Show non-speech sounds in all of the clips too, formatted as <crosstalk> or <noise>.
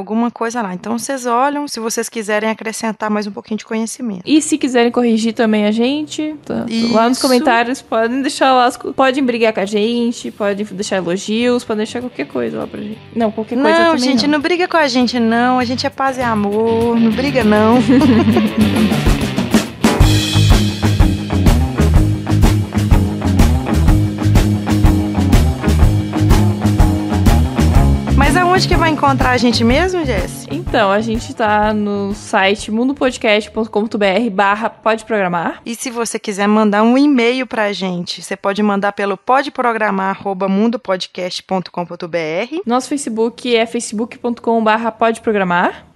alguma coisa lá. Então vocês olham, se vocês quiserem acrescentar mais um pouquinho de conhecimento. E se quiserem corrigir também a gente, tá, tá lá nos comentários podem deixar lá, podem brigar com a gente, podem deixar elogios, podem deixar qualquer coisa lá pra gente. Não, qualquer coisa não, também gente, não. Não, gente, não briga com a gente não, a gente é paz e amor, não briga não. <laughs> onde que vai encontrar a gente mesmo, Jess? Então, a gente tá no site mundopodcast.com.br barra pode programar. E se você quiser mandar um e-mail pra gente, você pode mandar pelo podeprogramar@mundopodcast.com.br. Nosso Facebook é facebook.com barra pode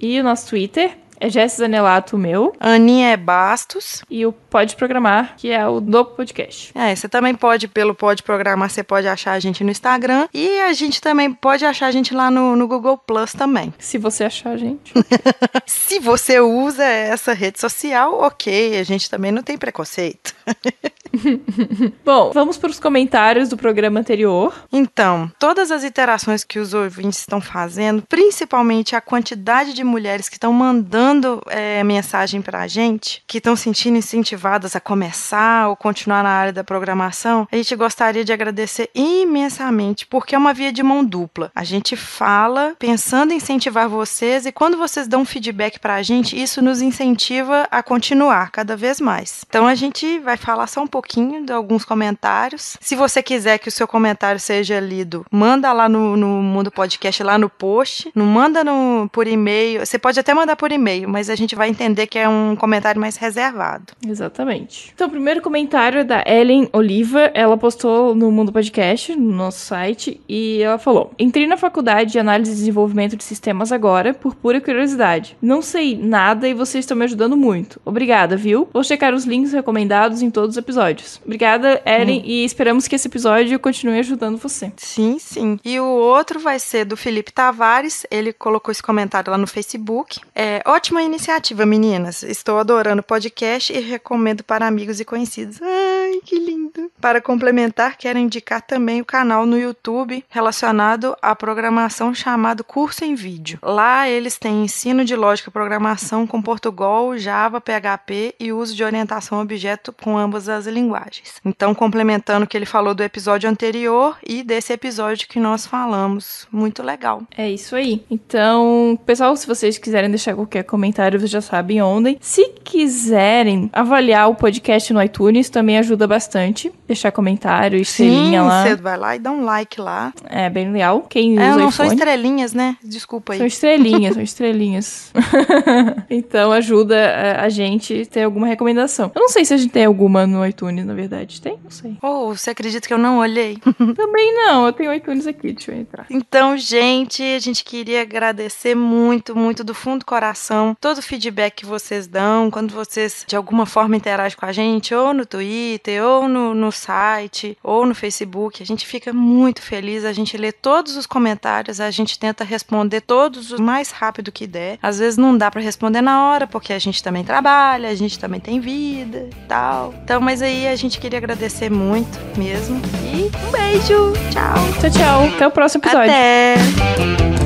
e o nosso Twitter é Jess Anelato, meu. Aninha é Bastos. E o Pode Programar, que é o do podcast. É, você também pode, pelo Pode Programar, você pode achar a gente no Instagram. E a gente também pode achar a gente lá no, no Google Plus também. <laughs> Se você achar a gente. <laughs> Se você usa essa rede social, ok, a gente também não tem preconceito. <laughs> <laughs> Bom, vamos para os comentários do programa anterior. Então, todas as interações que os ouvintes estão fazendo, principalmente a quantidade de mulheres que estão mandando é, mensagem para a gente, que estão sentindo incentivadas a começar ou continuar na área da programação, a gente gostaria de agradecer imensamente, porque é uma via de mão dupla. A gente fala pensando em incentivar vocês e quando vocês dão feedback para a gente, isso nos incentiva a continuar cada vez mais. Então, a gente vai falar só um pouco pouquinho de alguns comentários. Se você quiser que o seu comentário seja lido, manda lá no, no Mundo Podcast, lá no post. Não manda no, por e-mail. Você pode até mandar por e-mail, mas a gente vai entender que é um comentário mais reservado. Exatamente. Então, o primeiro comentário é da Ellen Oliva. Ela postou no Mundo Podcast, no nosso site, e ela falou: Entrei na faculdade de análise e desenvolvimento de sistemas agora, por pura curiosidade. Não sei nada e vocês estão me ajudando muito. Obrigada, viu? Vou checar os links recomendados em todos os episódios episódios. Obrigada, Ellen, hum. e esperamos que esse episódio continue ajudando você. Sim, sim. E o outro vai ser do Felipe Tavares. Ele colocou esse comentário lá no Facebook. É, ótima iniciativa, meninas. Estou adorando o podcast e recomendo para amigos e conhecidos. Ah, Ai, que lindo! Para complementar, quero indicar também o canal no YouTube relacionado à programação chamado Curso em Vídeo. Lá eles têm ensino de lógica e programação com Portugal, Java, PHP e uso de orientação a objeto com ambas as linguagens. Então, complementando o que ele falou do episódio anterior e desse episódio que nós falamos. Muito legal. É isso aí. Então, pessoal, se vocês quiserem deixar qualquer comentário, vocês já sabem onde. Se quiserem avaliar o podcast no iTunes, também ajuda ajuda bastante. Deixar comentário, estrelinha Sim, lá. Sim, você vai lá e dá um like lá. É, bem legal. Quem é, usa não iPhone... são estrelinhas, né? Desculpa aí. São estrelinhas, são estrelinhas. <laughs> então ajuda é, a gente a ter alguma recomendação. Eu não sei se a gente tem alguma no iTunes, na verdade. Tem? Não sei. Ou oh, você acredita que eu não olhei? <laughs> Também não, eu tenho iTunes aqui, deixa eu entrar. Então, gente, a gente queria agradecer muito, muito do fundo do coração todo o feedback que vocês dão, quando vocês de alguma forma interagem com a gente, ou no Twitter, ou no, no site ou no Facebook. A gente fica muito feliz, a gente lê todos os comentários, a gente tenta responder todos o mais rápido que der. Às vezes não dá para responder na hora, porque a gente também trabalha, a gente também tem vida e tal. Então, mas aí a gente queria agradecer muito mesmo. E um beijo! Tchau! Tchau, tchau! Até o próximo episódio! Até!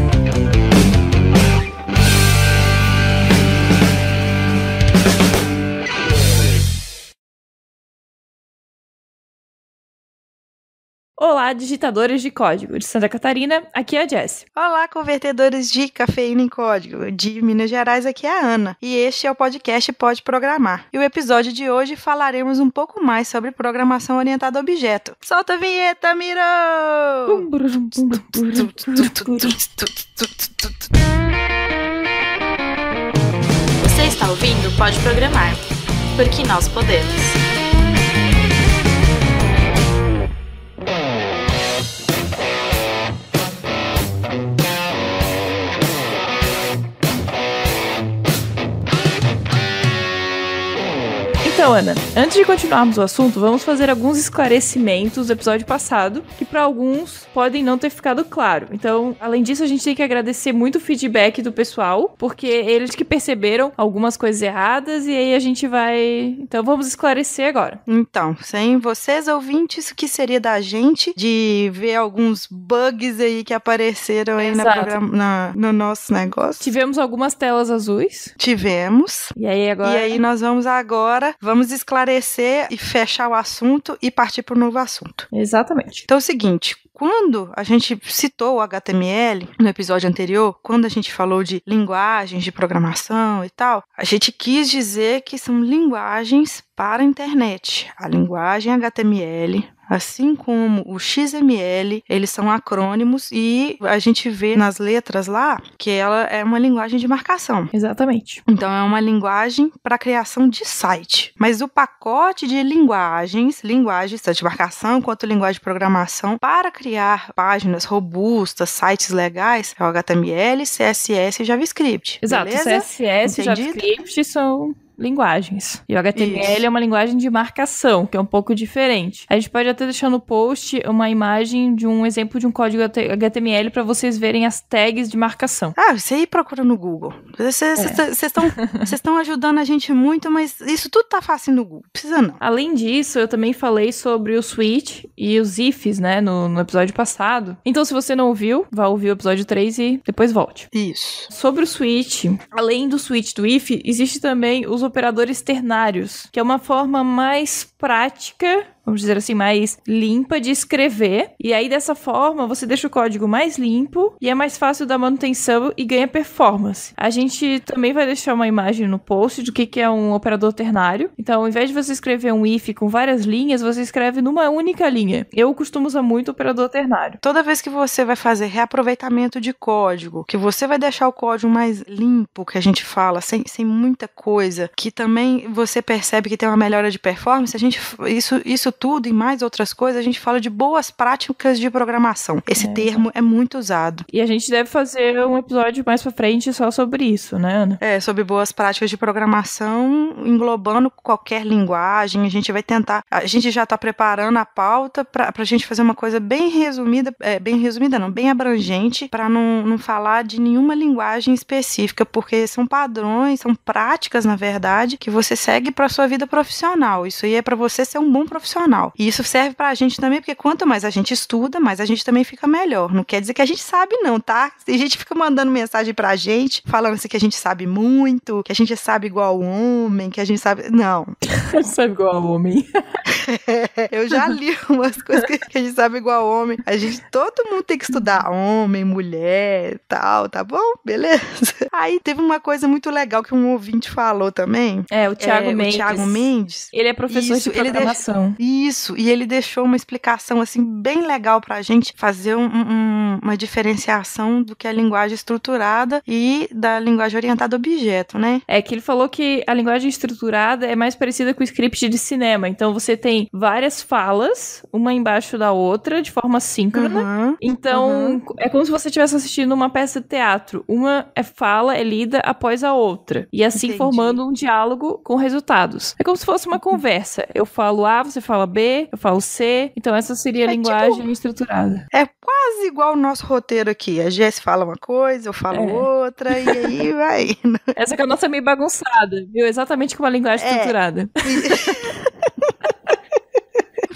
Olá, digitadores de código de Santa Catarina, aqui é a Jess. Olá, convertedores de cafeína em código de Minas Gerais, aqui é a Ana. E este é o podcast Pode Programar. E o episódio de hoje falaremos um pouco mais sobre programação orientada a objeto. Solta a vinheta, Miro! Você está ouvindo Pode Programar, porque nós podemos. Então, Ana, antes de continuarmos o assunto, vamos fazer alguns esclarecimentos do episódio passado, que para alguns podem não ter ficado claro. Então, além disso, a gente tem que agradecer muito o feedback do pessoal, porque eles que perceberam algumas coisas erradas e aí a gente vai. Então, vamos esclarecer agora. Então, sem vocês ouvintes, o que seria da gente de ver alguns bugs aí que apareceram aí na, program... na, no nosso negócio? Tivemos algumas telas azuis. Tivemos. E aí agora? E aí nós vamos agora. Vamos Vamos esclarecer e fechar o assunto e partir para um novo assunto. Exatamente. Então é o seguinte, quando a gente citou o HTML no episódio anterior, quando a gente falou de linguagens de programação e tal, a gente quis dizer que são linguagens para a internet. A linguagem HTML Assim como o XML, eles são acrônimos e a gente vê nas letras lá que ela é uma linguagem de marcação. Exatamente. Então é uma linguagem para criação de site. Mas o pacote de linguagens, linguagens tanto de marcação quanto linguagem de programação para criar páginas robustas, sites legais, é o HTML, CSS e JavaScript. Exato, beleza? CSS e JavaScript são linguagens. E o HTML é Isso. é uma linguagem de marcação, que é um pouco diferente. A gente pode até deixar no post uma imagem de um exemplo de um código HTML para vocês verem as tags de marcação. Ah, você aí procura no Google. Vocês estão é. Tá, <laughs> ajudando a gente muito, mas isso tudo tá fácil no Google. Precisa não. Além disso, eu também falei sobre o switch e os ifs, né, no, no episódio passado. Então, se você não ouviu, vá ouvir o episódio 3 e depois volte. Isso. Sobre o switch, além do switch do if, existe também os operadores ternários, que é uma forma mais prática vamos dizer assim, mais limpa de escrever. E aí, dessa forma, você deixa o código mais limpo e é mais fácil da manutenção e ganha performance. A gente também vai deixar uma imagem no post do que, que é um operador ternário. Então, ao invés de você escrever um if com várias linhas, você escreve numa única linha. Eu costumo usar muito operador ternário. Toda vez que você vai fazer reaproveitamento de código, que você vai deixar o código mais limpo, que a gente fala, sem, sem muita coisa, que também você percebe que tem uma melhora de performance, a gente isso, isso tudo e mais outras coisas, a gente fala de boas práticas de programação. Esse é, termo é muito usado. E a gente deve fazer um episódio mais pra frente só sobre isso, né, Ana? É, sobre boas práticas de programação, englobando qualquer linguagem. A gente vai tentar. A gente já tá preparando a pauta pra, pra gente fazer uma coisa bem resumida, é, bem resumida não, bem abrangente, para não, não falar de nenhuma linguagem específica, porque são padrões, são práticas, na verdade, que você segue para sua vida profissional. Isso aí é para você ser um bom profissional profissional. E isso serve para a gente também, porque quanto mais a gente estuda, mais a gente também fica melhor. Não quer dizer que a gente sabe, não, tá? A gente fica mandando mensagem pra gente, falando assim que a gente sabe muito, que a gente sabe igual homem, que a gente sabe. Não. <laughs> sabe igual homem. <laughs> eu já li umas coisas que a gente sabe igual homem. A gente, todo mundo tem que estudar homem, mulher, tal, tá bom? Beleza. Aí teve uma coisa muito legal que um ouvinte falou também. É, o Thiago é, Mendes. O Thiago Mendes. Ele é professor isso, de programação. Deixou, isso, e ele deixou uma explicação assim bem legal pra gente fazer um, um, uma diferenciação do que é linguagem estruturada e da linguagem orientada a objeto, né? É que ele falou que a linguagem estruturada é mais parecida com o script de cinema. Então você tem várias falas, uma embaixo da outra, de forma síncrona. Uhum, então uhum. é como se você estivesse assistindo uma peça de teatro. Uma é fala fala é lida após a outra. E assim Entendi. formando um diálogo com resultados. É como se fosse uma uhum. conversa. Eu falo A, você fala B, eu falo C. Então essa seria a é tipo linguagem tipo, estruturada. É quase igual o nosso roteiro aqui. A Jess fala uma coisa, eu falo é. outra, e aí <laughs> vai. essa que é a nossa meio bagunçada, viu? Exatamente como a linguagem é. estruturada. <laughs>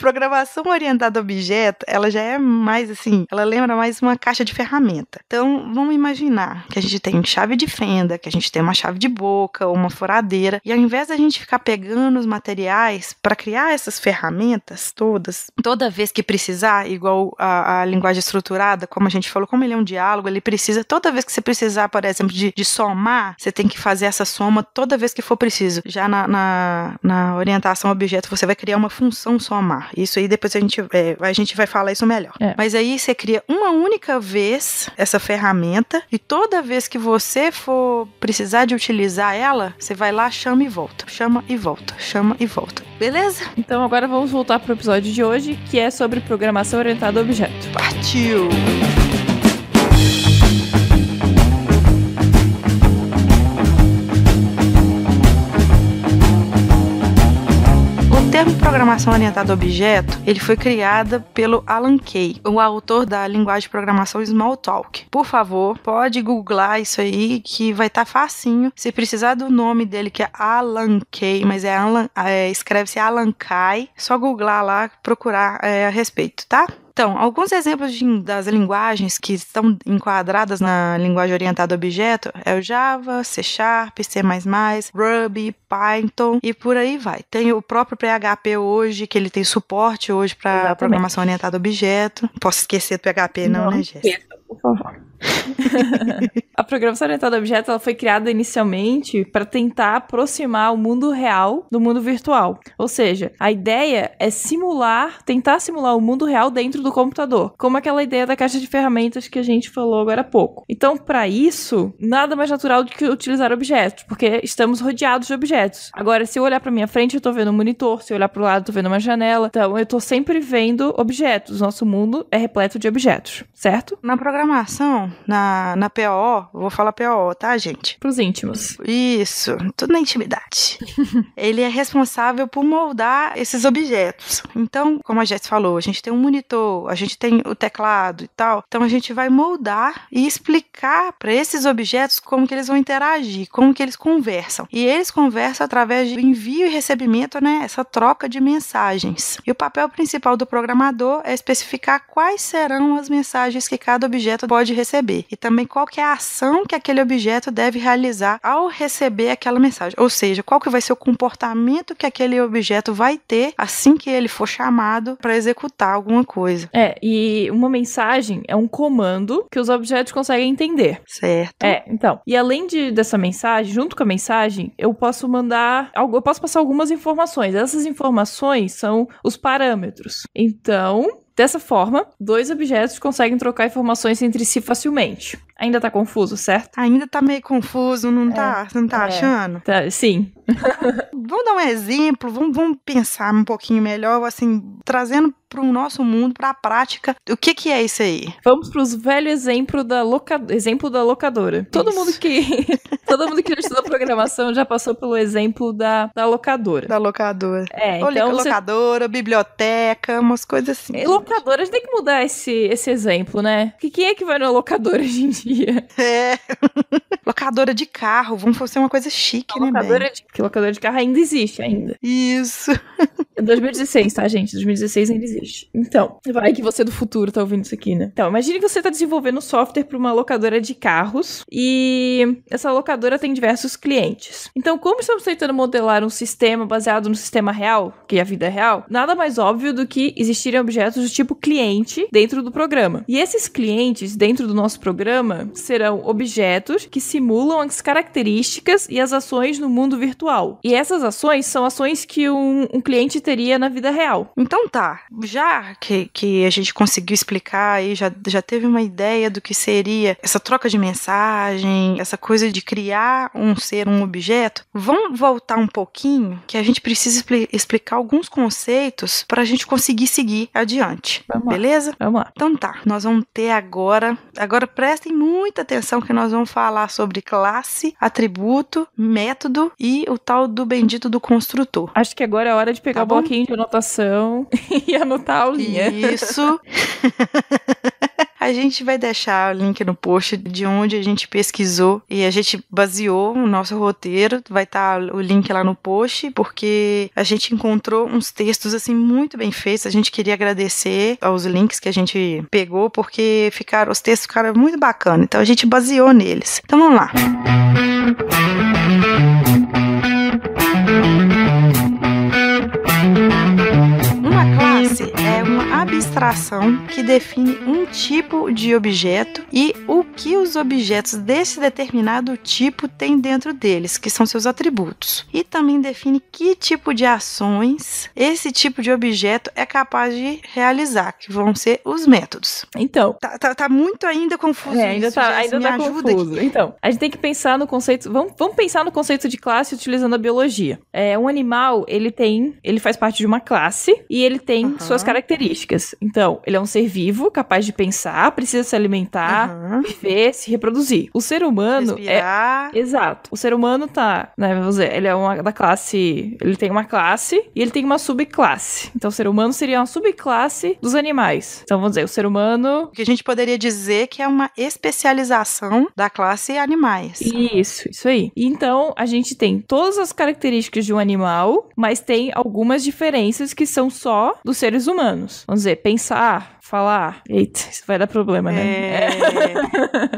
programação orientada a objeto, ela já é mais assim, ela lembra mais uma caixa de ferramenta. Então, vamos imaginar que a gente tem chave de fenda, que a gente tem uma chave de boca, uma furadeira, e ao invés da gente ficar pegando os materiais para criar essas ferramentas todas, toda vez que precisar, igual a, a, linguagem estruturada, como a gente falou, como ele é um diálogo, ele precisa, toda vez que você precisar, por exemplo, de, de somar, você tem que fazer essa soma toda vez que for preciso. Já na, na, na orientação objeto, você vai criar uma função somar. Isso aí depois a gente, é, a gente vai falar isso melhor. É. Mas aí você cria uma única vez essa ferramenta e toda vez que você for precisar de utilizar ela, você vai lá, chama e volta. Chama e volta. Chama e volta. Beleza? Então agora vamos voltar pro episódio de hoje, que é sobre programação orientada a objeto. Partiu! Programação Orientada a Objeto, ele foi criada pelo Alan Kay, o autor da linguagem de programação Smalltalk. Por favor, pode googlar isso aí que vai estar tá facinho. Se precisar do nome dele, que é Alan Kay, mas é, Alan, é escreve-se Alan Kay, só googlar lá, procurar é, a respeito, tá? Então, alguns exemplos de, das linguagens que estão enquadradas na linguagem orientada a objeto é o Java, C Sharp, C++, Ruby, Python e por aí vai. Tem o próprio PHP hoje, que ele tem suporte hoje para programação orientada a objeto. Posso esquecer do PHP não, não né, Jéssica? Por favor. <laughs> a programação orientada a objetos ela foi criada inicialmente para tentar aproximar o mundo real do mundo virtual. Ou seja, a ideia é simular, tentar simular o mundo real dentro do computador, como aquela ideia da caixa de ferramentas que a gente falou agora há pouco. Então, para isso, nada mais natural do que utilizar objetos, porque estamos rodeados de objetos. Agora, se eu olhar para minha frente, eu estou vendo um monitor, se eu olhar para o lado, eu estou vendo uma janela. Então, eu estou sempre vendo objetos. Nosso mundo é repleto de objetos, certo? Na programação, na, na PO, vou falar PO, tá, gente? Pros íntimos. Isso, tudo na intimidade. <laughs> ele é responsável por moldar esses objetos. Então, como a Jess falou, a gente tem um monitor, a gente tem o teclado e tal. Então a gente vai moldar e explicar para esses objetos como que eles vão interagir, como que eles conversam. E eles conversam através do envio e recebimento, né? Essa troca de mensagens. E o papel principal do programador é especificar quais serão as mensagens que cada objeto pode receber receber e também qual que é a ação que aquele objeto deve realizar ao receber aquela mensagem, ou seja, qual que vai ser o comportamento que aquele objeto vai ter assim que ele for chamado para executar alguma coisa. É, e uma mensagem é um comando que os objetos conseguem entender. Certo. É, então. E além de, dessa mensagem, junto com a mensagem, eu posso mandar algo, eu posso passar algumas informações. Essas informações são os parâmetros. Então, Dessa forma, dois objetos conseguem trocar informações entre si facilmente. Ainda tá confuso, certo? Ainda tá meio confuso, não tá? é, tá? Não tá é. achando? Tá, sim. <laughs> vamos dar um exemplo, vamos, vamos pensar um pouquinho melhor, assim, trazendo para o nosso mundo, para a prática. O que, que é isso aí? Vamos para os velhos exemplo da loca... exemplo da locadora. Todo mundo que <laughs> todo mundo que já estudou programação já passou pelo exemplo da, da locadora. Da locadora. É, então Olha, você... locadora, biblioteca, umas coisas assim. É, locadora, a gente tem que mudar esse, esse exemplo, né? O quem é que vai na locadora <laughs> hoje em dia? É. <laughs> locadora de carro, vamos fazer uma coisa chique, né? Locadora de... Porque locadora de carro ainda existe ainda. Isso. 2016, é tá, gente? 2016 ainda existe. Então, vai que você do futuro tá ouvindo isso aqui, né? Então, imagine que você tá desenvolvendo um software para uma locadora de carros e essa locadora tem diversos clientes. Então, como estamos tentando modelar um sistema baseado no sistema real, que é a vida real, nada mais óbvio do que existirem objetos do tipo cliente dentro do programa. E esses clientes dentro do nosso programa serão objetos que simulam as características e as ações no mundo virtual. E essas ações são ações que um, um cliente teria na vida real. Então tá, já que, que a gente conseguiu explicar e já, já teve uma ideia do que seria essa troca de mensagem, essa coisa de criar um ser, um objeto, vamos voltar um pouquinho que a gente precisa expli explicar alguns conceitos para a gente conseguir seguir adiante. Vamos beleza? Lá. Vamos lá. Então tá, nós vamos ter agora. Agora prestem muita atenção que nós vamos falar sobre classe, atributo, método e o tal do bendito do construtor. Acho que agora é hora de pegar tá o bloquinho de anotação <laughs> e anotar aumentar a aulinha. Isso. A gente vai deixar o link no post de onde a gente pesquisou e a gente baseou o nosso roteiro. Vai estar tá o link lá no post, porque a gente encontrou uns textos assim muito bem feitos. A gente queria agradecer aos links que a gente pegou, porque ficaram os textos ficaram muito bacanas. Então a gente baseou neles. Então vamos lá. Música espécie é uma abstração que define um tipo de objeto e o que os objetos desse determinado tipo têm dentro deles, que são seus atributos. E também define que tipo de ações esse tipo de objeto é capaz de realizar, que vão ser os métodos. Então. Tá, tá, tá muito ainda confuso. É, ainda isso, tá, ainda tá, tá confuso. Aqui. Então, a gente tem que pensar no conceito. Vamos, vamos pensar no conceito de classe utilizando a biologia. É, um animal, ele tem. Ele faz parte de uma classe e ele tem uhum suas características. Então, ele é um ser vivo, capaz de pensar, precisa se alimentar, uhum. viver, se reproduzir. O ser humano é Respirar. é exato. O ser humano tá, né, vamos dizer, ele é uma da classe, ele tem uma classe e ele tem uma subclasse. Então, o ser humano seria uma subclasse dos animais. Então, vamos dizer, o ser humano, o que a gente poderia dizer que é uma especialização da classe animais. Isso, isso aí. Então, a gente tem todas as características de um animal, mas tem algumas diferenças que são só do ser seres humanos. Vamos dizer, pensar falar. Ah, eita, isso vai dar problema, né? É...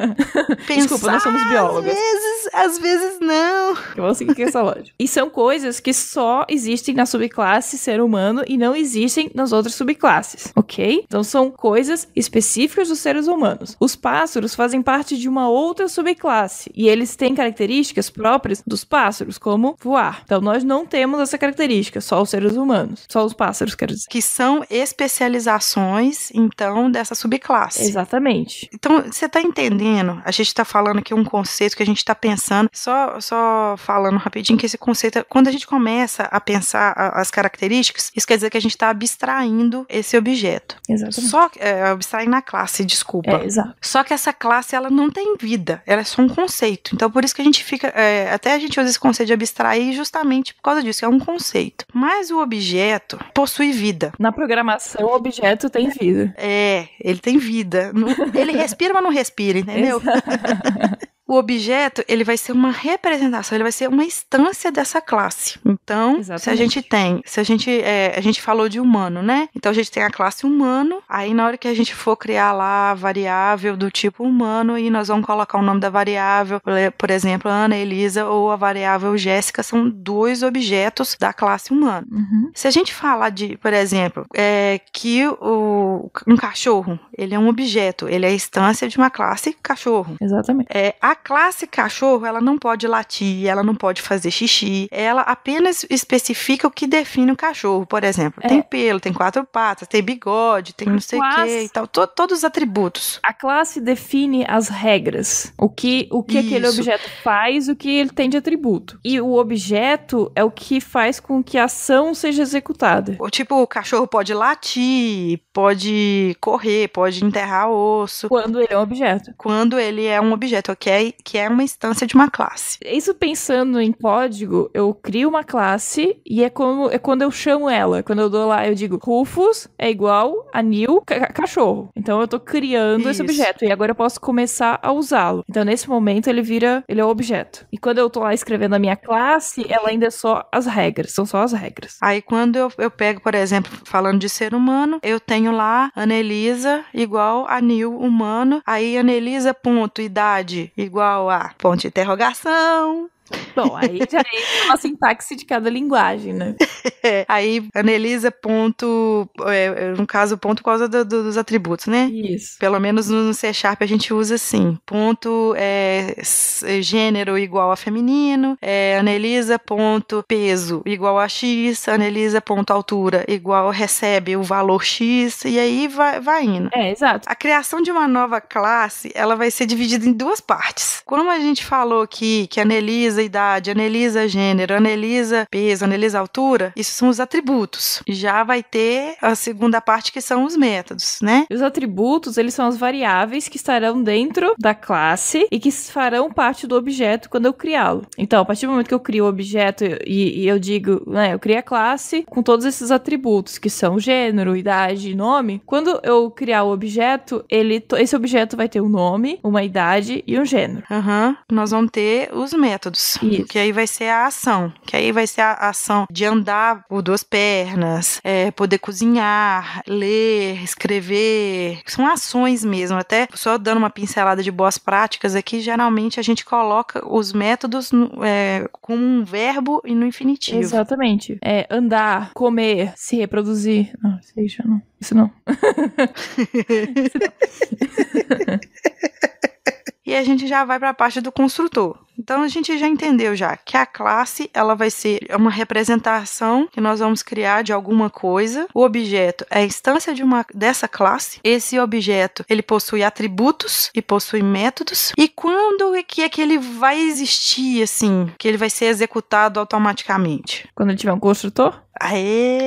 <laughs> Pensar, Desculpa, nós somos biólogos. Às vezes, às vezes não. Eu vou seguir essa lógica. E são coisas que só existem na subclasse ser humano e não existem nas outras subclasses, ok? Então são coisas específicas dos seres humanos. Os pássaros fazem parte de uma outra subclasse e eles têm características próprias dos pássaros, como voar. Então nós não temos essa característica, só os seres humanos, só os pássaros, quero dizer. Que são especializações então, dessa subclasse. Exatamente. Então, você tá entendendo? A gente tá falando aqui um conceito que a gente tá pensando, só, só falando rapidinho que esse conceito, quando a gente começa a pensar as características, isso quer dizer que a gente tá abstraindo esse objeto. Exatamente. Só, é, abstraindo a classe, desculpa. É, exato. Só que essa classe, ela não tem vida, ela é só um conceito. Então, por isso que a gente fica, é, até a gente usa esse conceito de abstrair justamente por causa disso, é um conceito. Mas o objeto possui vida. Na programação, o objeto tem vida. É, ele tem vida. Ele respira, mas não respira, entendeu? <laughs> o objeto ele vai ser uma representação, ele vai ser uma instância dessa classe. Então, Exatamente. se a gente tem, se a gente é, a gente falou de humano, né? Então a gente tem a classe humano. Aí na hora que a gente for criar lá a variável do tipo humano e nós vamos colocar o nome da variável, por exemplo, Ana Elisa ou a variável Jéssica são dois objetos da classe humano Uhum. Se a gente falar de, por exemplo, é, que o, um cachorro ele é um objeto, ele é a instância de uma classe cachorro. Exatamente. É, a a classe cachorro, ela não pode latir, ela não pode fazer xixi, ela apenas especifica o que define o cachorro. Por exemplo, é. tem pelo, tem quatro patas, tem bigode, tem não sei o que e tal. To, todos os atributos. A classe define as regras. O que, o que aquele objeto faz, o que ele tem de atributo. E o objeto é o que faz com que a ação seja executada. O tipo, o cachorro pode latir, pode correr, pode enterrar osso. Quando ele é um objeto. Quando ele é um objeto, ok? que é uma instância de uma classe. Isso pensando em código, eu crio uma classe e é, como, é quando eu chamo ela. Quando eu dou lá, eu digo Rufus é igual a Nil cachorro. Então eu tô criando Isso. esse objeto e agora eu posso começar a usá-lo. Então nesse momento ele vira, ele é o objeto. E quando eu tô lá escrevendo a minha classe, ela ainda é só as regras, são só as regras. Aí quando eu, eu pego, por exemplo, falando de ser humano, eu tenho lá Anelisa igual a Nil humano, aí Anelisa ponto idade igual igual a ponto de interrogação, Bom, aí já é uma sintaxe de cada linguagem, né? <laughs> É, aí Anelisa é ponto, é, é, no caso, ponto por causa do, do, dos atributos, né? Isso. Pelo menos no C Sharp a gente usa assim, ponto é, é gênero igual a feminino, é, Anelisa ponto peso igual a X, Anelisa ponto altura igual recebe o valor X, e aí vai, vai indo. É, exato. A criação de uma nova classe, ela vai ser dividida em duas partes. Como a gente falou aqui que Anelisa a idade, analisa gênero, analisa peso, analisa altura, isso são os atributos. Já vai ter a segunda parte que são os métodos, né? Os atributos, eles são as variáveis que estarão dentro da classe e que farão parte do objeto quando eu criá-lo. Então, a partir do momento que eu crio o objeto e, e eu digo, né, eu crio a classe com todos esses atributos, que são gênero, idade e nome, quando eu criar o objeto, ele, esse objeto vai ter um nome, uma idade e um gênero. Aham. Uhum. Nós vamos ter os métodos. Isso. Que aí vai ser a ação. Que aí vai ser a ação de andar por duas pernas, é, poder cozinhar, ler, escrever. São ações mesmo. Até só dando uma pincelada de boas práticas aqui, geralmente a gente coloca os métodos no, é, um verbo e no infinitivo. Exatamente. É andar, comer, se reproduzir. Não, isso não. Isso não. <laughs> isso não. <laughs> e a gente já vai para a parte do construtor. Então a gente já entendeu já que a classe ela vai ser uma representação que nós vamos criar de alguma coisa. O objeto é a instância de uma dessa classe. Esse objeto ele possui atributos e possui métodos. E quando é que é que ele vai existir assim, que ele vai ser executado automaticamente? Quando ele tiver um construtor? Aê!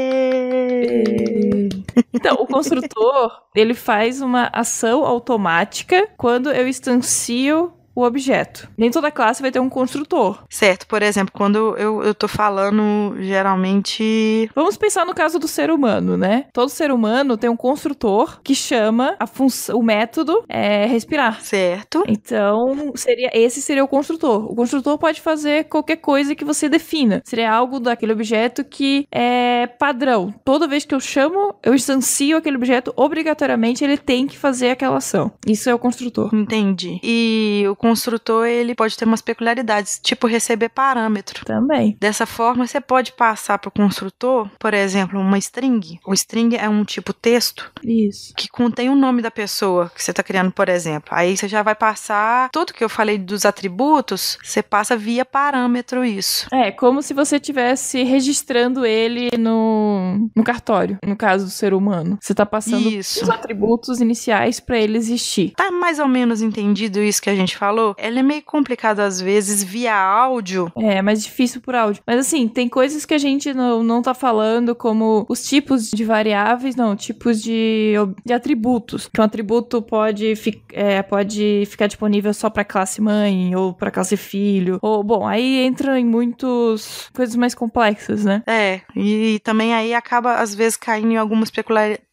Aê! Então, o construtor, ele faz uma ação automática quando eu instancio o objeto. Nem toda classe vai ter um construtor. Certo, por exemplo, quando eu, eu tô falando geralmente. Vamos pensar no caso do ser humano, né? Todo ser humano tem um construtor que chama a função, o método é respirar. Certo. Então, seria esse seria o construtor. O construtor pode fazer qualquer coisa que você defina. Seria algo daquele objeto que é padrão. Toda vez que eu chamo, eu instancio aquele objeto, obrigatoriamente ele tem que fazer aquela ação. Isso é o construtor. Entendi. E o construtor ele pode ter umas peculiaridades, tipo receber parâmetro. Também. Dessa forma, você pode passar para o construtor, por exemplo, uma string. O string é um tipo texto Isso. que contém o nome da pessoa que você está criando, por exemplo. Aí você já vai passar tudo que eu falei dos atributos, você passa via parâmetro isso. É, como se você estivesse registrando ele no, no cartório, no caso do ser humano. Você está passando isso. os atributos iniciais para ele existir. Tá mais ou menos entendido isso que a gente falou? falou, ela é meio complicado às vezes via áudio. É, é, mais difícil por áudio. Mas assim, tem coisas que a gente não, não tá falando, como os tipos de variáveis, não, tipos de, de atributos. Que um atributo pode, fi, é, pode ficar disponível só pra classe mãe, ou pra classe filho, ou, bom, aí entra em muitos coisas mais complexas, né? É, e, e também aí acaba, às vezes, caindo em algumas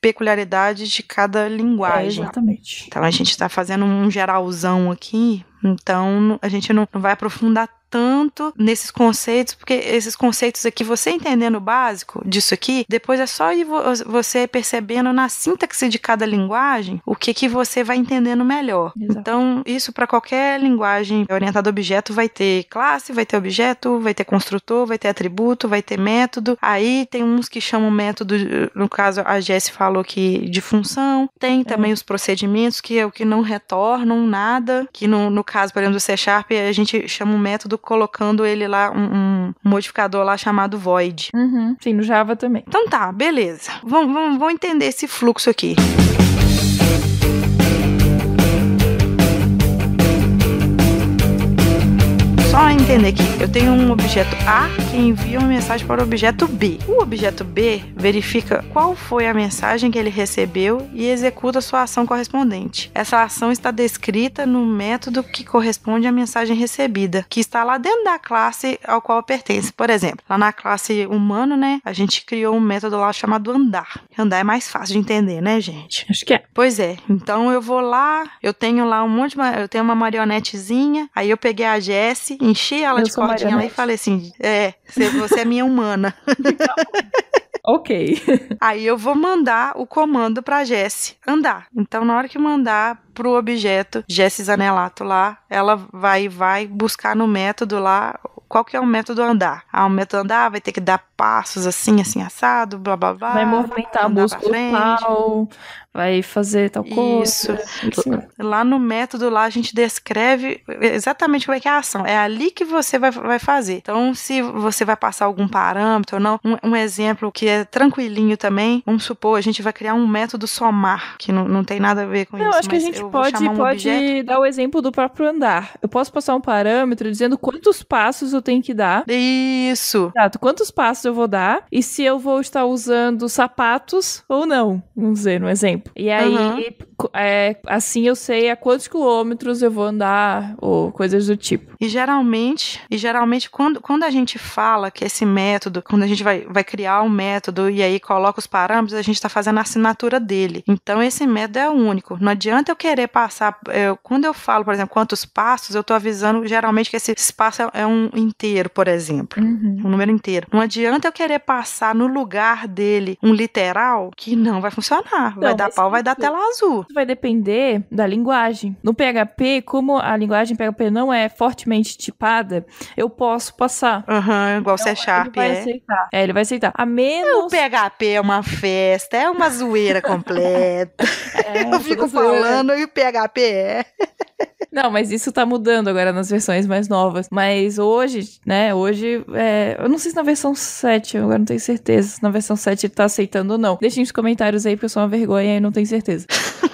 peculiaridades de cada linguagem. É, exatamente. Então a gente tá fazendo um geralzão aqui, então, a gente não vai aprofundar tanto nesses conceitos, porque esses conceitos aqui, você entendendo o básico disso aqui, depois é só ir você percebendo na sintaxe de cada linguagem o que que você vai entendendo melhor. Exato. Então, isso para qualquer linguagem orientada a objeto vai ter classe, vai ter objeto, vai ter construtor, vai ter atributo, vai ter método. Aí tem uns que chamam método, no caso a Jess falou que de função. Tem é. também os procedimentos que é o que não retornam nada, que no, no caso, por exemplo, do C Sharp, a gente chama um método colocando ele lá, um, um modificador lá chamado void. Uhum. Sim, no Java também. Então tá, beleza. Vamos, vamos, vamos entender esse fluxo aqui. entender que eu tenho um objeto A que envia uma mensagem para o objeto B. O objeto B verifica qual foi a mensagem que ele recebeu e executa sua ação correspondente. Essa ação está descrita no método que corresponde à mensagem recebida, que está lá dentro da classe ao qual pertence. Por exemplo, lá na classe humano, né, a gente criou um método lá chamado andar. Andar é mais fácil de entender, né, gente? Acho que é. Pois é. Então eu vou lá, eu tenho lá um monte de, eu tenho uma marionetezinha, aí eu peguei a Jess, enchi puxei ela eu de cordinha lá e falei assim: é, você é minha humana. <laughs> ok. Aí eu vou mandar o comando pra Jess andar. Então, na hora que mandar pro objeto Jess Zanelato lá, ela vai vai buscar no método lá qual que é o método andar? Ah, o método andar vai ter que dar passos assim, assim, assado, blá blá blá. Vai movimentar o músculo tal, vai fazer tal coisa. Isso. Assim. Lá no método, lá a gente descreve exatamente é que é a ação. É ali que você vai, vai fazer. Então, se você vai passar algum parâmetro ou não, um, um, exemplo que é tranquilinho também, vamos supor, a gente vai criar um método somar, que não, não tem nada a ver com não, isso. Não, acho que a gente pode, um pode dar o exemplo do próprio andar. Eu posso passar um parâmetro dizendo quantos passos eu tenho que dar. Isso. Exato. Quantos passos eu vou dar e se eu vou estar usando sapatos ou não. Vamos ver, um exemplo. E aí, uhum é, assim eu sei a quantos quilômetros eu vou andar ou coisas do tipo. E geralmente, e geralmente quando, quando a gente fala que esse método, quando a gente vai, vai criar um método e aí coloca os parâmetros, a gente está fazendo a assinatura dele. Então esse método é único. Não adianta eu querer passar. Eu, é, quando eu falo, por exemplo, quantos passos, eu estou avisando geralmente que esse espaço é, é um inteiro, por exemplo, uhum. um número inteiro. Não adianta eu querer passar no lugar dele um literal que não vai funcionar. Vai dar pau, vai dar tela azul vai depender da linguagem. No PHP, como a linguagem PHP não é fortemente tipada, eu posso passar. Aham, uhum, igual então, C Sharp, ele vai é. aceitar. É, ele vai aceitar. A é, menos... O PHP é uma festa, é uma zoeira <laughs> completa. é, <laughs> eu fico falando zoeira. e o PHP é. Não, mas isso tá mudando agora nas versões mais novas. Mas hoje, né? Hoje, é... eu não sei se na versão 7, agora não tenho certeza se na versão 7 ele tá aceitando ou não. Deixem os comentários aí, porque eu sou uma vergonha e não tenho certeza. <laughs>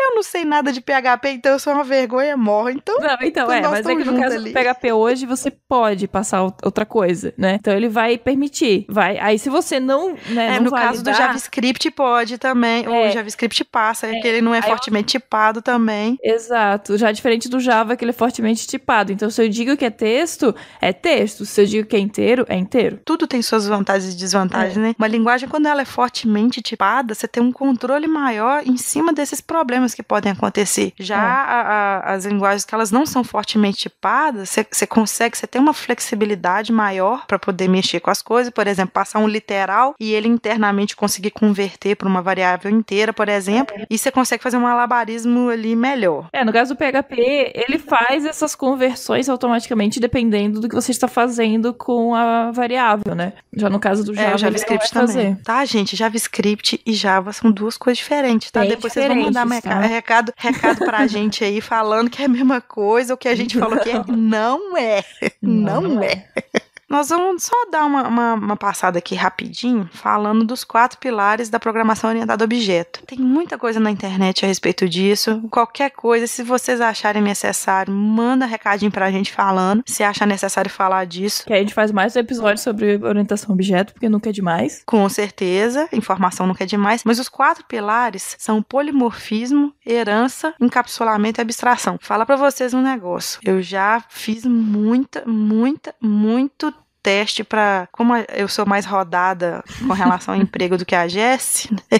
eu não sei nada de PHP, então eu sou uma vergonha, morro. Então, não, então é, mas é que no caso ali. do PHP hoje você pode passar outra coisa, né? Então ele vai permitir, vai. Aí se você não, né, é, não no validar... caso do JavaScript pode também, é, ou o JavaScript passa, é, que ele não é fortemente eu... tipado também. Exato, já é diferente do Java que ele é fortemente tipado. Então se eu digo que é texto, é texto. Se eu digo que é inteiro, é inteiro. Tudo tem suas vantagens e desvantagens, é. né? Uma linguagem quando ela é fortemente tipada, você tem um controle maior em cima desses problemas problemas que podem acontecer. Já é. a, a, as linguagens que elas não são fortemente tipadas, você consegue, você tem uma flexibilidade maior para poder mexer com as coisas, por exemplo, passar um literal e ele internamente conseguir converter para uma variável inteira, por exemplo, é. e você consegue fazer um alabarismo ali melhor. É, no caso do PHP, ele faz essas conversões automaticamente dependendo do que você está fazendo com a variável, né? Já no caso do Java, é, o JavaScript também. Fazer. Tá, gente, JavaScript e Java são duas coisas diferentes, tá? Bem Depois vocês vão mandar minha tá? Tá. É, recado, recado pra gente aí falando que é a mesma coisa, o que a gente falou que é, não é. Não, não é. é. Nós vamos só dar uma, uma, uma, passada aqui rapidinho, falando dos quatro pilares da programação orientada a objeto. Tem muita coisa na internet a respeito disso. Qualquer coisa, se vocês acharem necessário, manda recadinho pra gente falando, se acha necessário falar disso. Que a gente faz mais episódios sobre orientação a objeto, porque nunca é demais. Com certeza, informação nunca é demais. Mas os quatro pilares são polimorfismo, herança, encapsulamento e abstração. Fala pra vocês um negócio. Eu já fiz muita, muita, muito teste para como eu sou mais rodada com relação ao <laughs> emprego do que a Jesse. né?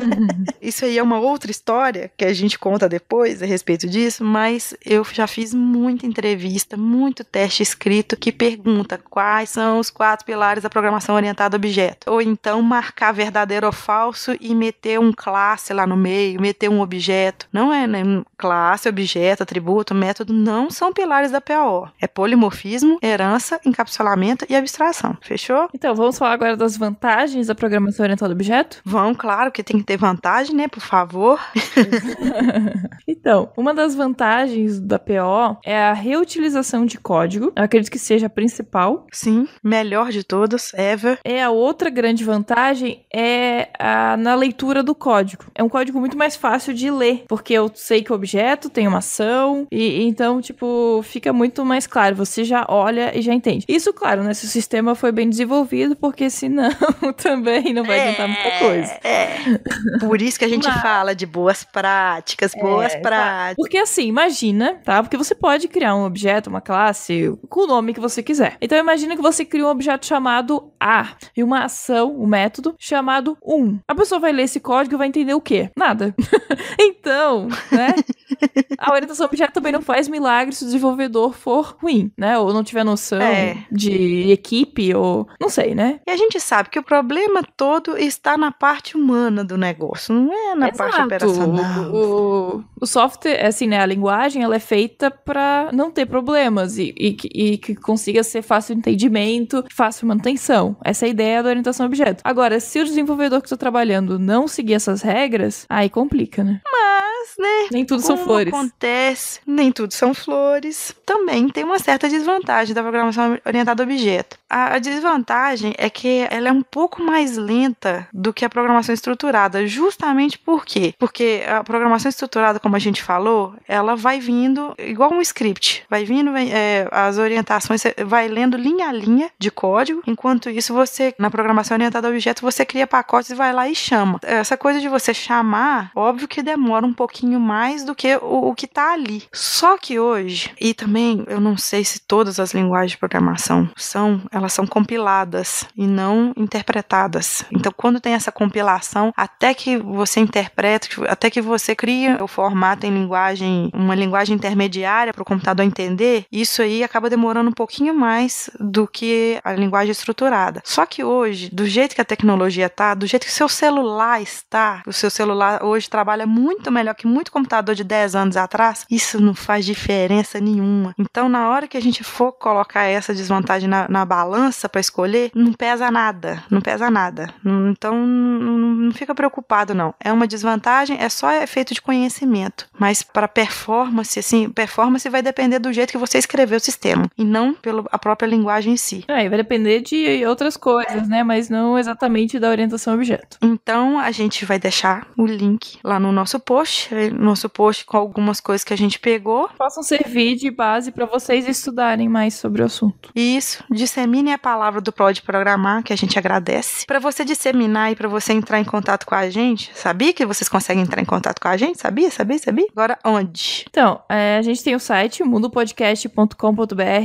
Uhum. isso aí é uma outra história que a gente conta depois a respeito disso, mas eu já fiz muita entrevista, muito teste escrito que pergunta quais são os quatro pilares da programação orientada a objeto, ou então marcar verdadeiro ou falso e meter um classe lá no meio, meter um objeto. Não é né? classe, objeto, atributo, método não são pilares da PAO. É polimorfismo, herança, encapsulamento pensamento e abstração. Fechou? Então, vamos falar agora das vantagens da programação orientada a objeto? Vão, claro, que tem que ter vantagem, né? Por favor. <laughs> então, uma das vantagens da PO é a reutilização de código. Eu acredito que seja a principal. Sim, melhor de todas, ever. É a outra grande vantagem é a, na leitura do código. É um código muito mais fácil de ler, porque eu sei que o objeto tem uma ação e então tipo fica muito mais claro. Você já olha e já entende. Isso, claro claro, né? Se o sistema foi bem desenvolvido, porque senão <laughs> também não vai adiantar é, muita coisa. É. Por isso que a gente Mas... fala de boas práticas, é, boas é, práticas. Tá. Porque assim, imagina, tá? Porque você pode criar um objeto, uma classe, com o nome que você quiser. Então imagina que você cria um objeto chamado A e uma ação, um método, chamado 1. A pessoa vai ler esse código e vai entender o quê? Nada. <laughs> então, né? <laughs> A orientação objeto também não faz milagre se o desenvolvedor for ruim, né? Ou não tiver noção é. de de equipe ou não sei, né? E a gente sabe que o problema todo está na parte humana do negócio, não é na Exato. parte operacional. O, o software, assim, né, a linguagem, ela é feita para não ter problemas e, e, e, que consiga ser fácil entendimento, fácil manutenção. Essa é a ideia da orientação a objeto. Agora, se o desenvolvedor que está trabalhando não seguir essas regras, aí complica, né? Mas mas, né? Nem tudo são flores. acontece, nem tudo são flores. Também tem uma certa desvantagem da programação orientada a objeto. A desvantagem é que ela é um pouco mais lenta do que a programação estruturada, justamente por quê? Porque a programação estruturada, como a gente falou, ela vai vindo igual um script, vai vindo é, as orientações, vai lendo linha a linha de código, enquanto isso você, na programação orientada a objetos, você cria pacotes e vai lá e chama. Essa coisa de você chamar, óbvio que demora um pouquinho mais do que o, o que está ali. Só que hoje, e também eu não sei se todas as linguagens de programação são elas são compiladas e não interpretadas. Então, quando tem essa compilação, até que você interpreta, até que você cria o formato em linguagem, uma linguagem intermediária para o computador entender, isso aí acaba demorando um pouquinho mais do que a linguagem estruturada. Só que hoje, do jeito que a tecnologia está, do jeito que o seu celular está, o seu celular hoje trabalha muito melhor que muito computador de 10 anos atrás, isso não faz diferença nenhuma. Então, na hora que a gente for colocar essa desvantagem na, na balança, balança para escolher, não pesa nada, não pesa nada. Então não, fica preocupado não. É uma desvantagem, é só efeito de conhecimento. Mas para performance, assim, performance vai depender do jeito que você escrever o sistema e não pela própria linguagem em si. É, vai depender de outras coisas, né? Mas não exatamente da orientação objeto. Então a gente vai deixar o link lá no nosso post, eh, nosso post com algumas coisas que a gente pegou. Possam servir de base para vocês estudarem mais sobre o assunto. Isso, dissemina disseminem a palavra do Pode Programar, que a gente agradece. Para você disseminar e para você entrar em contato com a gente, sabia que vocês conseguem entrar em contato com a gente? Sabia, sabia, sabia? Agora, onde? Então, é, a gente tem o site mundopodcast.com.br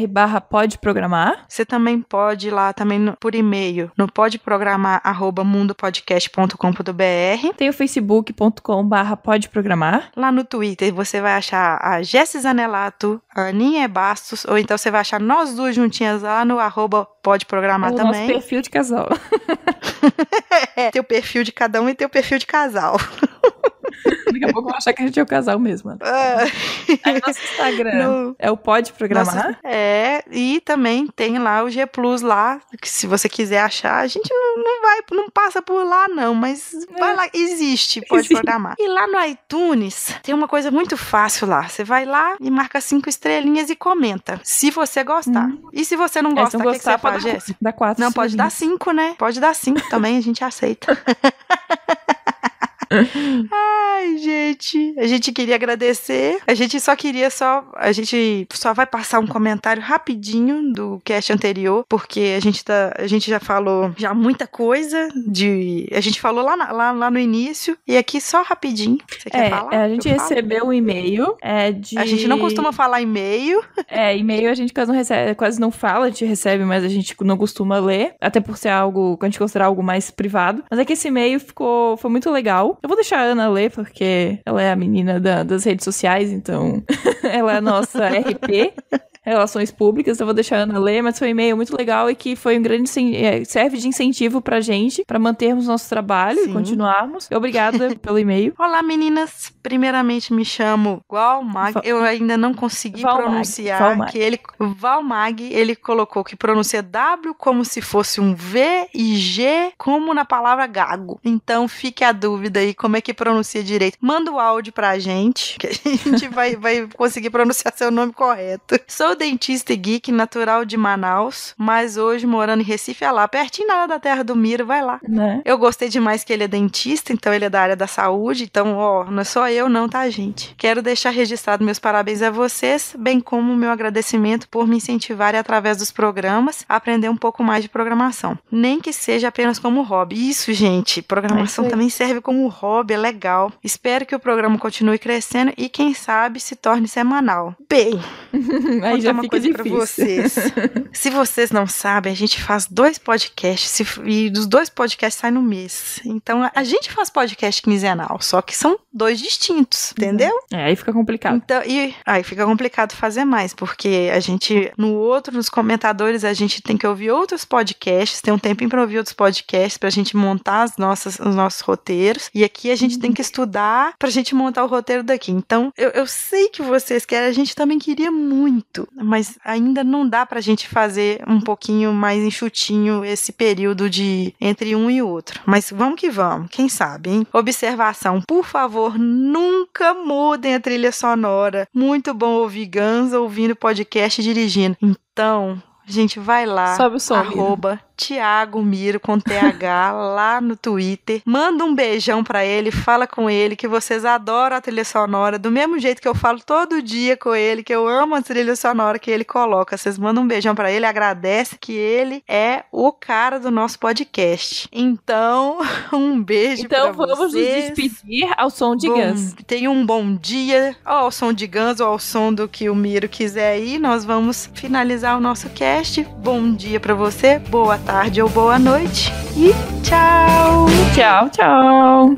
barra Você também pode ir lá também no, por e-mail no podeprogramar mundopodcast.com.br. Tem o facebook.com barra Lá no Twitter você vai achar a Jesses Zanelato, a Aninha Bastos, ou então você vai achar nós duas juntinhas lá no arroba pode programar o também. Nosso perfil de casal. <laughs> é, o perfil de cada um e o perfil de casal. <laughs> Daqui a pouco vão achar que a gente é o casal mesmo. Né? Aí é. é nosso Instagram no... é o Pode Programar. Nossa, é, e também tem lá o G Plus lá, que se você quiser achar, a gente não, não vai, não passa por lá não, mas é. vai lá, existe, pode existe. programar. E lá no iTunes tem uma coisa muito fácil lá. Você vai lá e marca cinco estrelinhas e comenta. Se você gostar. Hum. E se você não é, gosta, o que, que, você faz, quatro. Não, pode dar cinco, né? Pode dar cinco também, a gente aceita. <laughs> Ai, gente, a gente queria agradecer. A gente só queria só, a gente só vai passar um comentário rapidinho do cast anterior, porque a gente tá, a gente já falou já muita coisa de, a gente falou lá, na, lá, lá no início e aqui só rapidinho. Você quer é, falar? A gente Eu recebeu falo? um e-mail é de A gente não costuma falar e-mail. É, e-mail a gente quase não recebe, quase não fala, a gente recebe, mas a gente não costuma ler, até por ser algo, a gente considerar algo mais privado. Mas é que esse e-mail ficou foi muito legal eu vou deixar a Ana ler, porque ela é a menina da, das redes sociais, então <laughs> ela é a nossa RP relações públicas, eu vou deixar a Ana ler, mas foi um e-mail muito legal e que foi um grande é, serve de incentivo pra gente, pra mantermos nosso trabalho Sim. e continuarmos. Obrigada <laughs> pelo e-mail. Olá, meninas. Primeiramente me chamo Valmag Eu ainda não consegui pronunciar Valmag. que ele Valmag, ele colocou que pronuncia W como se fosse um V e G como na palavra gago. Então fique a dúvida aí como é que pronuncia direito. Manda o áudio pra gente, que a gente <laughs> vai, vai conseguir pronunciar seu nome correto. Sou Sou dentista e geek natural de Manaus, mas hoje morando em Recife, é lá, pertinho da terra do Miro, vai lá. Né? Eu gostei demais que ele é dentista, então ele é da área da saúde, então, ó, não é só eu não, tá, gente? Quero deixar registrado meus parabéns a vocês, bem como meu agradecimento por me incentivarem através dos programas a aprender um pouco mais de programação. Nem que seja apenas como hobby. Isso, gente, programação é também serve como hobby, é legal. Espero que o programa continue crescendo e, quem sabe, se torne semanal. Bem, Aí <laughs> é já uma coisa pra vocês. <laughs> Se vocês não sabem, a gente faz dois podcasts e dos dois podcasts sai no mês. Então a gente faz podcast quinzenal, só que são dois distintos, entendeu? É, aí fica complicado. Então, e aí fica complicado fazer mais, porque a gente no outro, nos comentadores, a gente tem que ouvir outros podcasts, tem um tempinho para ouvir outros podcasts pra gente montar as nossas os nossos roteiros. E aqui a gente tem uhum. que estudar pra gente montar o roteiro daqui. Então, eu, eu sei que vocês querem, a gente também queria muito, mas ainda não dá para a gente fazer um pouquinho mais enxutinho esse período de entre um e outro. Mas vamos que vamos, quem sabe, hein? Observação, por favor, nunca mudem a trilha sonora. Muito bom ouvir gansa ouvindo podcast e dirigindo. Então, gente, vai lá. Sobe o som. Arroba, Tiago Miro com TH <laughs> lá no Twitter. Manda um beijão para ele, fala com ele que vocês adoram a trilha sonora, do mesmo jeito que eu falo todo dia com ele, que eu amo a trilha sonora que ele coloca. Vocês mandam um beijão para ele, agradece que ele é o cara do nosso podcast. Então, <laughs> um beijo então, pra vocês. Então vamos nos despedir ao som de Gans. Tenha um bom dia ou ao som de Gans ou ao som do que o Miro quiser aí. Nós vamos finalizar o nosso cast. Bom dia para você, boa tarde ou boa noite. E tchau! Tchau, tchau!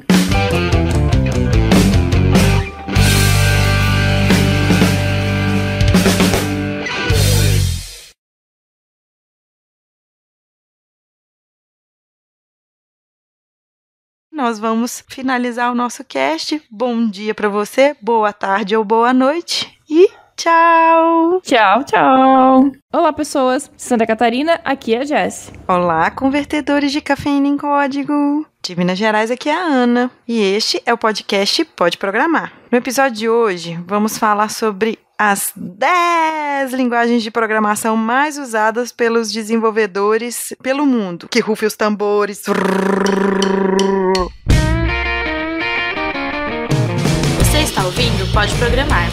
Nós vamos finalizar o nosso cast. Bom dia para você, boa tarde ou boa noite e Tchau! Tchau, tchau! Olá, pessoas de Santa Catarina, aqui é a Jess. Olá, convertedores de cafeína em código! De Minas Gerais, aqui é a Ana. E este é o podcast Pode Programar. No episódio de hoje, vamos falar sobre as 10 linguagens de programação mais usadas pelos desenvolvedores pelo mundo. Que rufem os tambores. Você está ouvindo? Pode programar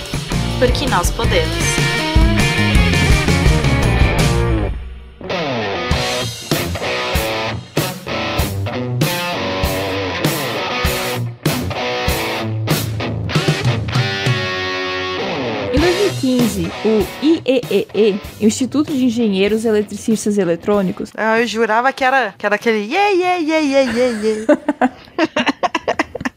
porque nós podemos. Em 2015, o IEEE, Instituto de Engenheiros Eletricistas Eletrônicos. Ah, eu jurava que era, que era aquele yeah, yeah, yeah, yeah, yeah. <laughs>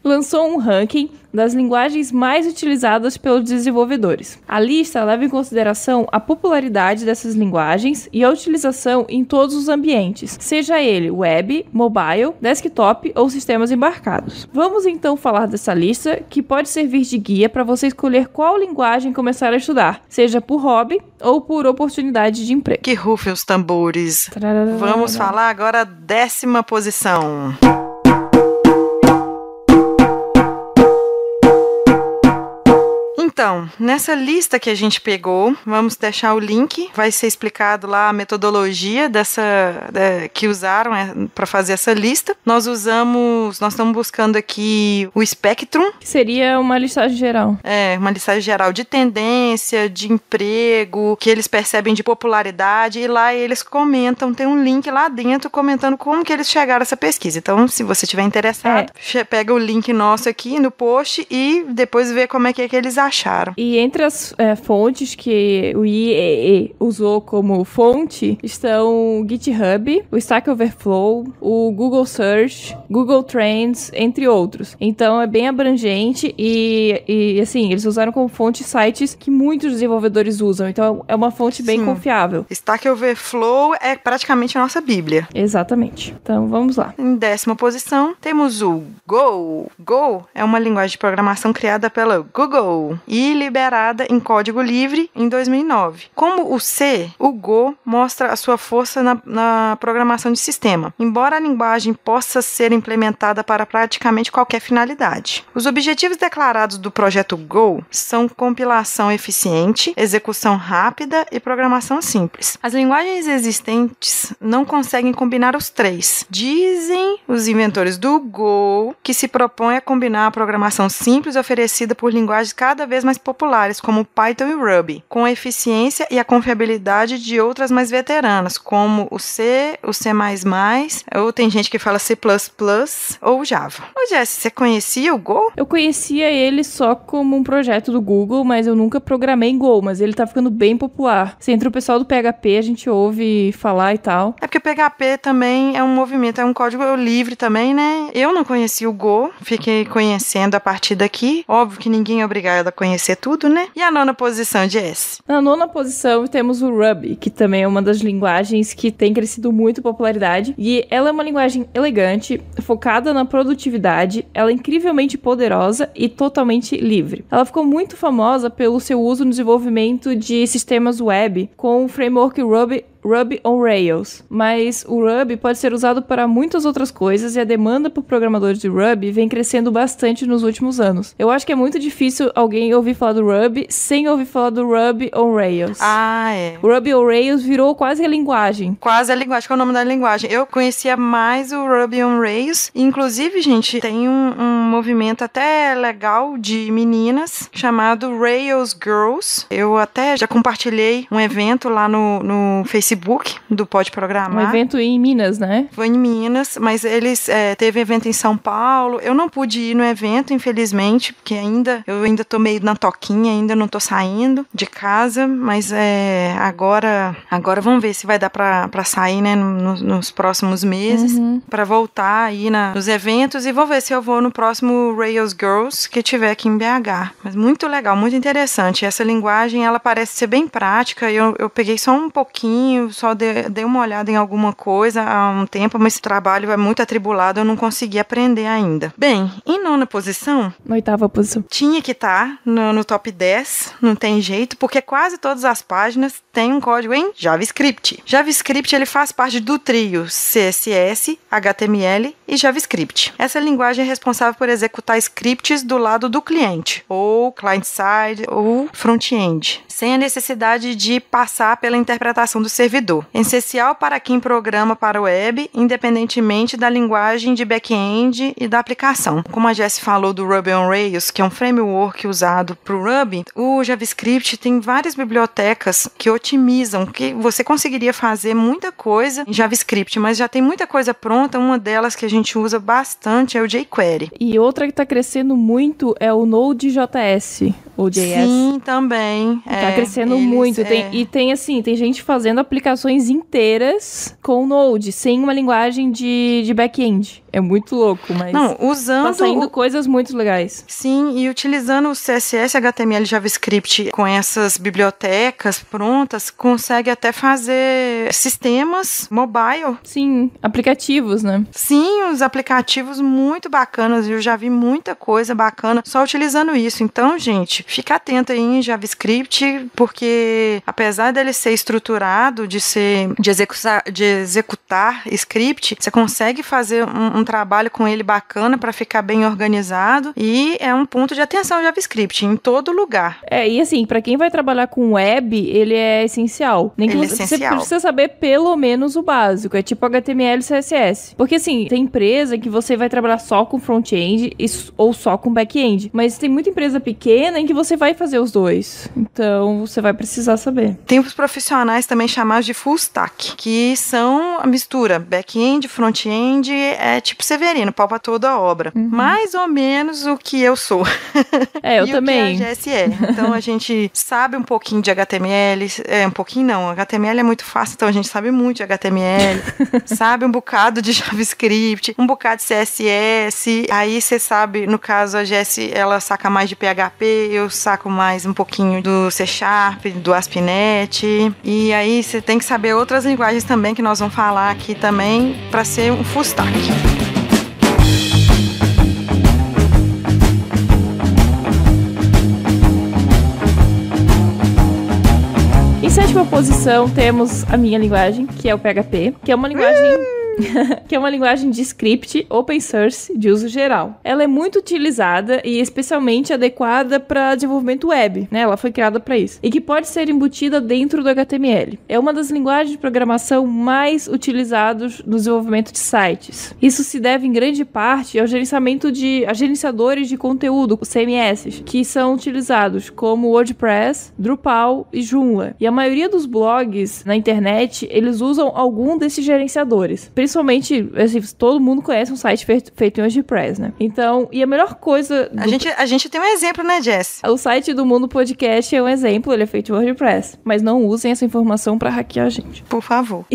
lançou um ranking das linguagens mais utilizadas pelos desenvolvedores. A lista leva em consideração a popularidade dessas linguagens e a utilização em todos os ambientes, seja ele web, mobile, desktop ou sistemas embarcados. Vamos então falar dessa lista que pode servir de guia para você escolher qual linguagem começar a estudar, seja por hobby ou por oportunidade de emprego. Que rufem os tambores. Vamos falar agora décima posição. Então, nessa lista que a gente pegou, vamos deixar o link, vai ser explicado lá a metodologia dessa que usaram é, para fazer essa lista. Nós usamos, nós estamos buscando aqui o Spectrum, que seria uma listagem geral. É, uma listagem geral de tendência, de emprego, que eles percebem de popularidade e lá eles comentam, tem um link lá dentro comentando como que eles chegaram a essa pesquisa. Então, se você tiver interessado, é. pega o link nosso aqui no post e depois vê como é que, é que eles acharam acharam. E entre as é, fontes que o IEE usou como fonte estão o GitHub, o Stack Overflow, o Google Search, Google Trends, entre outros. Então é bem abrangente e, e assim, eles usaram como fonte sites que muitos desenvolvedores usam. Então é uma fonte bem Sim. confiável. Stack Overflow é praticamente a nossa bíblia. Exatamente. Então vamos lá. Em décima posição temos o Go. Go é uma linguagem de programação criada pela Google e liberada em código livre em 2009. Como o C, o Go mostra a sua força na, na programação de sistema, embora a linguagem possa ser implementada para praticamente qualquer finalidade. Os objetivos declarados do projeto Go são compilação eficiente, execução rápida e programação simples. As linguagens existentes não conseguem combinar os três. Dizem os inventores do Go que se propõe a combinar a programação simples oferecida por linguagens cada vez mais populares, como Python e Ruby, com a eficiência e a confiabilidade de outras mais veteranas, como o C, o C++, ou tem gente que fala C++ ou Java. Ô Jess, você conhecia o Go? Eu conhecia ele só como um projeto do Google, mas eu nunca programei em Go, mas ele tá ficando bem popular. Se entra o pessoal do PHP, a gente ouve falar e tal. É porque o PHP também é um movimento, é um código livre também, né? Eu não conheci o Go, fiquei conhecendo a partir daqui. Óbvio que ninguém é obrigado a conhecer conhecer tudo, né? E a nona posição de S? Na nona posição temos o Ruby, que também é uma das linguagens que tem crescido muito popularidade. E ela é uma linguagem elegante, focada na produtividade, ela é incrivelmente poderosa e totalmente livre. Ela ficou muito famosa pelo seu uso no desenvolvimento de sistemas web com o framework Ruby Ruby on Rails, mas o Ruby pode ser usado para muitas outras coisas e a demanda por programadores de Ruby vem crescendo bastante nos últimos anos. Eu acho que é muito difícil alguém ouvir falar do Ruby sem ouvir falar do Ruby on Rails. Ah, é. O Ruby on Rails virou quase a linguagem. Quase a linguagem, que é o nome da linguagem. Eu conhecia mais o Ruby on Rails. Inclusive, gente, tem um, um movimento até legal de meninas chamado Rails Girls. Eu até já compartilhei um evento lá no, no Facebook Facebook do Pode Programar. Um evento em Minas, né? Foi em Minas, mas eles é, teve evento em São Paulo. Eu não pude ir no evento, infelizmente, porque ainda eu ainda tô meio na toquinha, ainda não tô saindo de casa, mas é, agora agora vamos ver se vai dar para sair, né, no, nos próximos meses, uhum. para voltar aí na, nos eventos e vou ver se eu vou no próximo Rails Girls que tiver aqui em BH. Mas muito legal, muito interessante. Essa linguagem, ela parece ser bem prática. Eu, eu peguei só um pouquinho só dei, dei uma olhada em alguma coisa há um tempo, mas esse trabalho é muito atribulado, eu não consegui aprender ainda. Bem, em nona posição. Oitava posição. Tinha que estar tá no, no top 10, não tem jeito, porque quase todas as páginas têm um código em JavaScript. JavaScript ele faz parte do trio CSS, HTML e JavaScript. Essa linguagem é responsável por executar scripts do lado do cliente, ou client-side, ou front-end, sem a necessidade de passar pela interpretação do servidor. É essencial para quem programa para o web, independentemente da linguagem de back-end e da aplicação. Como a Jess falou do Ruby on Rails, que é um framework usado para o Ruby, o JavaScript tem várias bibliotecas que otimizam, que você conseguiria fazer muita coisa em JavaScript, mas já tem muita coisa pronta, uma delas que a gente gente usa bastante é o jQuery. E outra que está crescendo muito é o Node.js, ou JS. Sim, também. Está é, tá crescendo eles, muito. É. Tem, e tem assim, tem gente fazendo aplicações inteiras com Node, sem uma linguagem de, de back-end. É muito louco, mas. Não, usando. Tá saindo coisas muito legais. Sim, e utilizando o CSS, HTML JavaScript com essas bibliotecas prontas, consegue até fazer sistemas mobile. Sim, aplicativos, né? Sim, os aplicativos muito bacanas. Eu já vi muita coisa bacana só utilizando isso. Então, gente, fica atento aí em JavaScript, porque apesar dele ser estruturado, de ser de executar, de executar script, você consegue fazer um, um trabalho com ele bacana para ficar bem organizado e é um ponto de atenção JavaScript em todo lugar. É, e assim, para quem vai trabalhar com web, ele é essencial. Nem que ele é você, é essencial. você precisa saber pelo menos o básico, é tipo HTML e CSS. Porque assim, tem empresa que você vai trabalhar só com front-end ou só com back-end, mas tem muita empresa pequena em que você vai fazer os dois. Então, você vai precisar saber. Tem os profissionais também chamados de full stack, que são a mistura back-end, front-end, é tipo Tipo Severino, palpa toda a obra. Uhum. Mais ou menos o que eu sou. É, eu <laughs> e também. O que a GS é. Então a gente sabe um pouquinho de HTML, é, um pouquinho não, HTML é muito fácil, então a gente sabe muito de HTML, <laughs> sabe um bocado de JavaScript, um bocado de CSS, aí você sabe, no caso a GS, ela saca mais de PHP, eu saco mais um pouquinho do C Sharp, do Aspinet. e aí você tem que saber outras linguagens também que nós vamos falar aqui também para ser um full stack. última posição temos a minha linguagem, que é o PHP, que é uma linguagem <laughs> que é uma linguagem de script open source de uso geral. Ela é muito utilizada e especialmente adequada para desenvolvimento web, né? Ela foi criada para isso. E que pode ser embutida dentro do HTML. É uma das linguagens de programação mais utilizadas no desenvolvimento de sites. Isso se deve em grande parte ao gerenciamento de a gerenciadores de conteúdo, CMS, que são utilizados como WordPress, Drupal e Joomla. E a maioria dos blogs na internet, eles usam algum desses gerenciadores principalmente, assim, todo mundo conhece um site feito, em WordPress, né? Então, e a melhor coisa. Do... A, gente, a gente tem um exemplo, né, Jess? O site do Mundo Podcast é um exemplo, ele é feito em WordPress. Mas não usem essa informação para hackear a gente. Por favor. <laughs>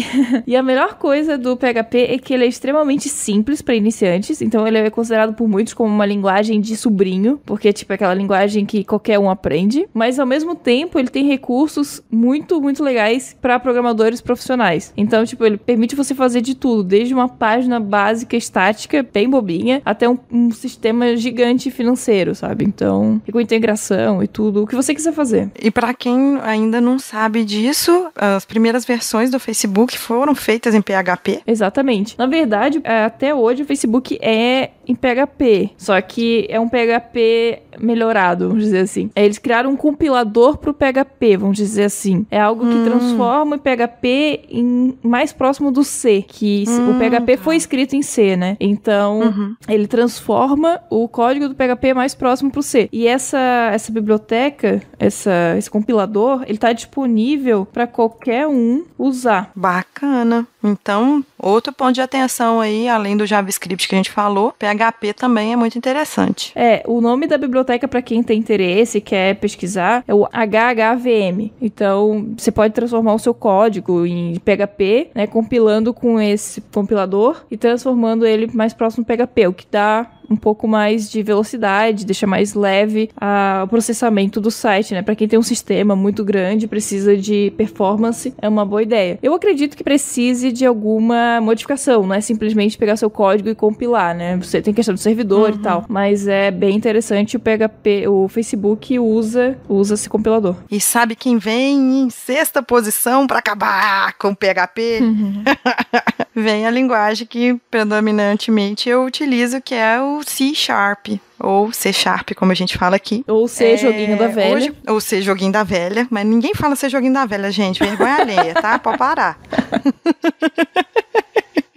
e a melhor coisa do PHP é que ele é extremamente simples para iniciantes, então ele é considerado por muitos como uma linguagem de sobrinho, porque tipo, é aquela linguagem que qualquer um aprende, mas ao mesmo tempo ele tem recursos muito, muito legais para programadores profissionais. Então, tipo, ele permite você fazer de tudo tudo, desde uma página básica estática, bem bobinha, até um, um sistema gigante financeiro, sabe? Então, e com integração e tudo, o que você quiser fazer. E para quem ainda não sabe disso, as primeiras versões do Facebook foram feitas em PHP? Exatamente. Na verdade, é, até hoje o Facebook é em PHP, só que é um PHP melhorado, vamos dizer assim. É, eles criaram um compilador para o PHP, vamos dizer assim. É algo que hum. transforma o PHP em mais próximo do C, que Hum, o PHP tá. foi escrito em C, né? Então, uhum. ele transforma o código do PHP mais próximo pro C. E essa, essa biblioteca, essa, esse compilador, ele tá disponível para qualquer um usar. Bacana. Então, Outro ponto de atenção aí, além do JavaScript que a gente falou, PHP também é muito interessante. É, o nome da biblioteca para quem tem interesse e quer pesquisar é o HHVM. Então, você pode transformar o seu código em PHP, né, compilando com esse compilador e transformando ele mais próximo do PHP, o que dá um pouco mais de velocidade, deixa mais leve a, o processamento do site, né? Para quem tem um sistema muito grande, precisa de performance, é uma boa ideia. Eu acredito que precise de alguma modificação, não é simplesmente pegar seu código e compilar, né? Você tem questão do servidor uhum. e tal, mas é bem interessante o PHP, o Facebook usa usa esse compilador. E sabe quem vem em sexta posição para acabar com o PHP? Uhum. <laughs> vem a linguagem que predominantemente eu utilizo, que é o C Sharp, ou C Sharp, como a gente fala aqui. Ou C é, Joguinho da Velha. Hoje, ou C Joguinho da Velha, mas ninguém fala C Joguinho da Velha, gente, vergonha alheia, tá? Pode parar. <laughs>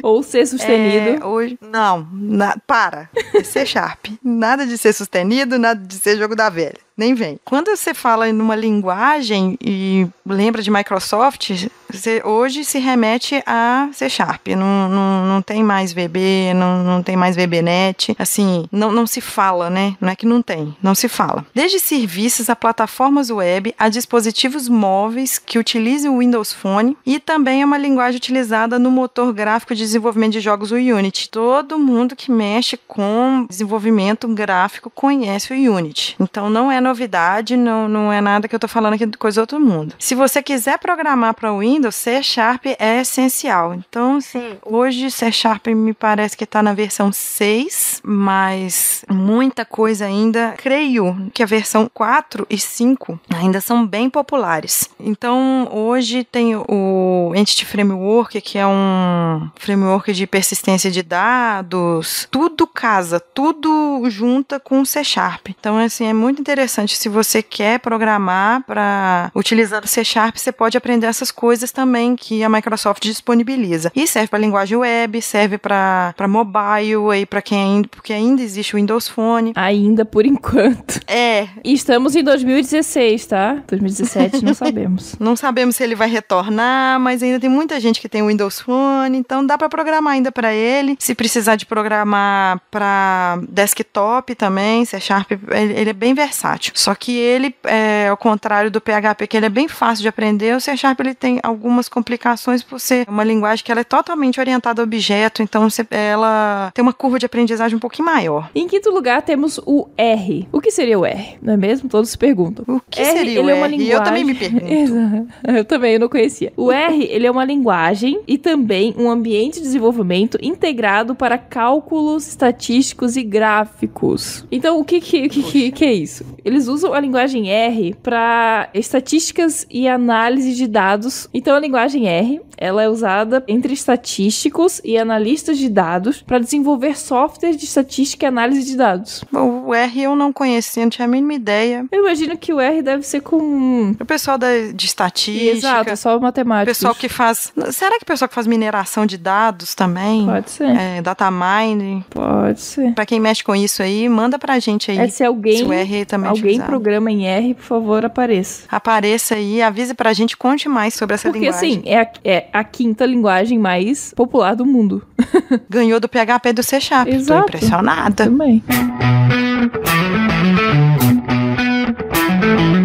Ou ser sustenido. É, hoje, não, na, para. É ser Sharp. Nada de ser sustenido, nada de ser jogo da velha nem vem. Quando você fala em uma linguagem e lembra de Microsoft, você hoje se remete a C Sharp. Não, não, não tem mais VB, não, não tem mais VBNet. Assim, não, não se fala, né? Não é que não tem, não se fala. Desde serviços a plataformas web, a dispositivos móveis que utilizem o Windows Phone e também é uma linguagem utilizada no motor gráfico de desenvolvimento de jogos, o Unity. Todo mundo que mexe com desenvolvimento gráfico conhece o Unity. Então, não é novidade, não, não é nada que eu tô falando aqui de coisa do outro mundo. Se você quiser programar para o Windows, C Sharp é essencial. Então, Sim. hoje C Sharp me parece que tá na versão 6, mas muita coisa ainda, creio que a versão 4 e 5 ainda são bem populares. Então, hoje tem o Entity Framework, que é um framework de persistência de dados, tudo casa, tudo junta com C Sharp. Então, assim, é muito interessante interessante. Se você quer programar para utilizar o C Sharp, você pode aprender essas coisas também que a Microsoft disponibiliza. E serve para linguagem web, serve para mobile, aí para quem ainda, porque ainda existe o Windows Phone. Ainda por enquanto. É. E estamos em 2016, tá? 2017 não <laughs> sabemos. não sabemos se ele vai retornar, mas ainda tem muita gente que tem o Windows Phone, então dá para programar ainda para ele. Se precisar de programar para desktop também, C Sharp, ele é bem versátil. Só que ele, é, ao contrário do PHP, que ele é bem fácil de aprender, o C Sharp ele tem algumas complicações por ser uma linguagem que ela é totalmente orientada a objeto, então você, ela tem uma curva de aprendizagem um pouquinho maior. Em quinto lugar, temos o R. O que seria o R? Não é mesmo? Todos se perguntam. O que R, seria o é R? Linguagem... Eu também me pergunto. <laughs> eu também eu não conhecia. O R, ele é uma linguagem e também um ambiente de desenvolvimento integrado para cálculos estatísticos e gráficos. Então, o que, que, que, que é isso? Ele eles usam a linguagem R para estatísticas e análise de dados. Então a linguagem R, ela é usada entre estatísticos e analistas de dados para desenvolver software de estatística e análise de dados. Bom, o R eu não conhecia, não tinha a mínima ideia. Eu imagino que o R deve ser com. O pessoal da, de estatística. Exato, só matemática. pessoal que faz. Será que o pessoal que faz mineração de dados também? Pode ser. É, data mining? Pode ser. Para quem mexe com isso aí, manda pra gente aí. É, se alguém. Se o R também Alguém programa em R, por favor, apareça. Apareça aí, avise pra gente, conte mais sobre essa Porque, assim, linguagem. Porque assim, é, é é a quinta linguagem mais popular do mundo. <laughs> Ganhou do PHP do C Sharp. Exato. Tô impressionada. Também. Uhum.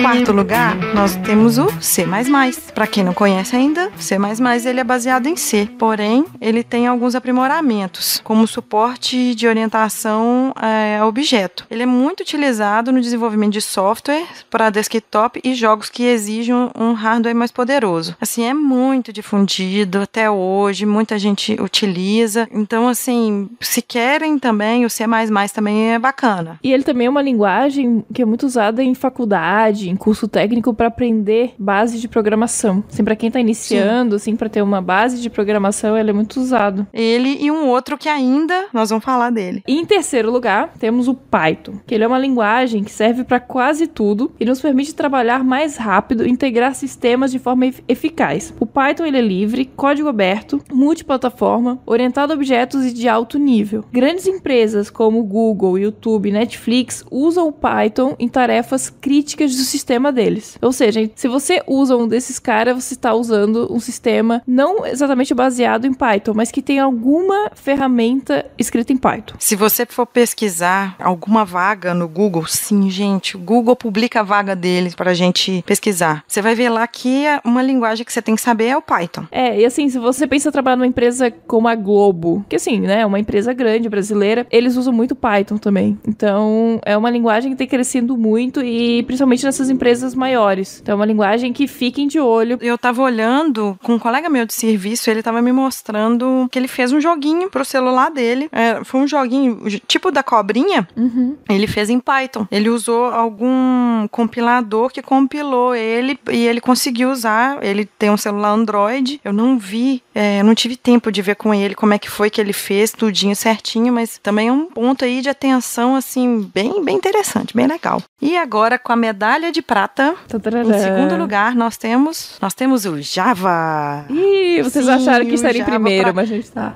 quarto lugar, nós temos o C++. Para quem não conhece ainda, C++ ele é baseado em C, porém ele tem alguns aprimoramentos, como suporte de orientação é, a objeto. Ele é muito utilizado no desenvolvimento de software para desktop e jogos que exigem um hardware mais poderoso. Assim, é muito difundido até hoje, muita gente utiliza. Então, assim, se querem também, o C++ também é bacana. E ele também é uma linguagem que é muito usada em faculdade, em curso técnico para aprender base de programação. Assim, para quem tá iniciando, Sim. assim, para ter uma base de programação, ele é muito usado. Ele e um outro que ainda nós vamos falar dele. Em terceiro lugar, temos o Python, que ele é uma linguagem que serve para quase tudo e nos permite trabalhar mais rápido, integrar sistemas de forma eficaz. O Python ele é livre, código aberto, multiplataforma, orientado a objetos e de alto nível. Grandes empresas como Google, YouTube, Netflix usam o Python em tarefas críticas do sistema sistema deles. Ou seja, se você usa um desses caras, você está usando um sistema não exatamente baseado em Python, mas que tem alguma ferramenta escrita em Python. Se você for pesquisar alguma vaga no Google, sim, gente, o Google publica a vaga deles para a gente pesquisar. Você vai ver lá que é uma linguagem que você tem que saber é o Python. É, e assim, se você pensa trabalhar numa empresa como a Globo, que assim, né, uma empresa grande brasileira, eles usam muito Python também. Então, é uma linguagem que tem crescendo muito e principalmente nessas empresas maiores. Então é uma linguagem que fiquem de olho. Eu tava olhando com um colega meu de serviço, ele tava me mostrando que ele fez um joguinho pro celular dele. É, foi um joguinho tipo da cobrinha. Uhum. Ele fez em Python. Ele usou algum compilador que compilou ele e ele conseguiu usar. Ele tem um celular Android. Eu não vi é, eu não tive tempo de ver com ele como é que foi que ele fez, tudinho certinho, mas também é um ponto aí de atenção, assim, bem, bem interessante, bem legal. E agora, com a medalha de prata, em segundo lugar, nós temos nós temos o Java. Ih, vocês Sim, acharam que estaria em primeiro, pra... mas não está.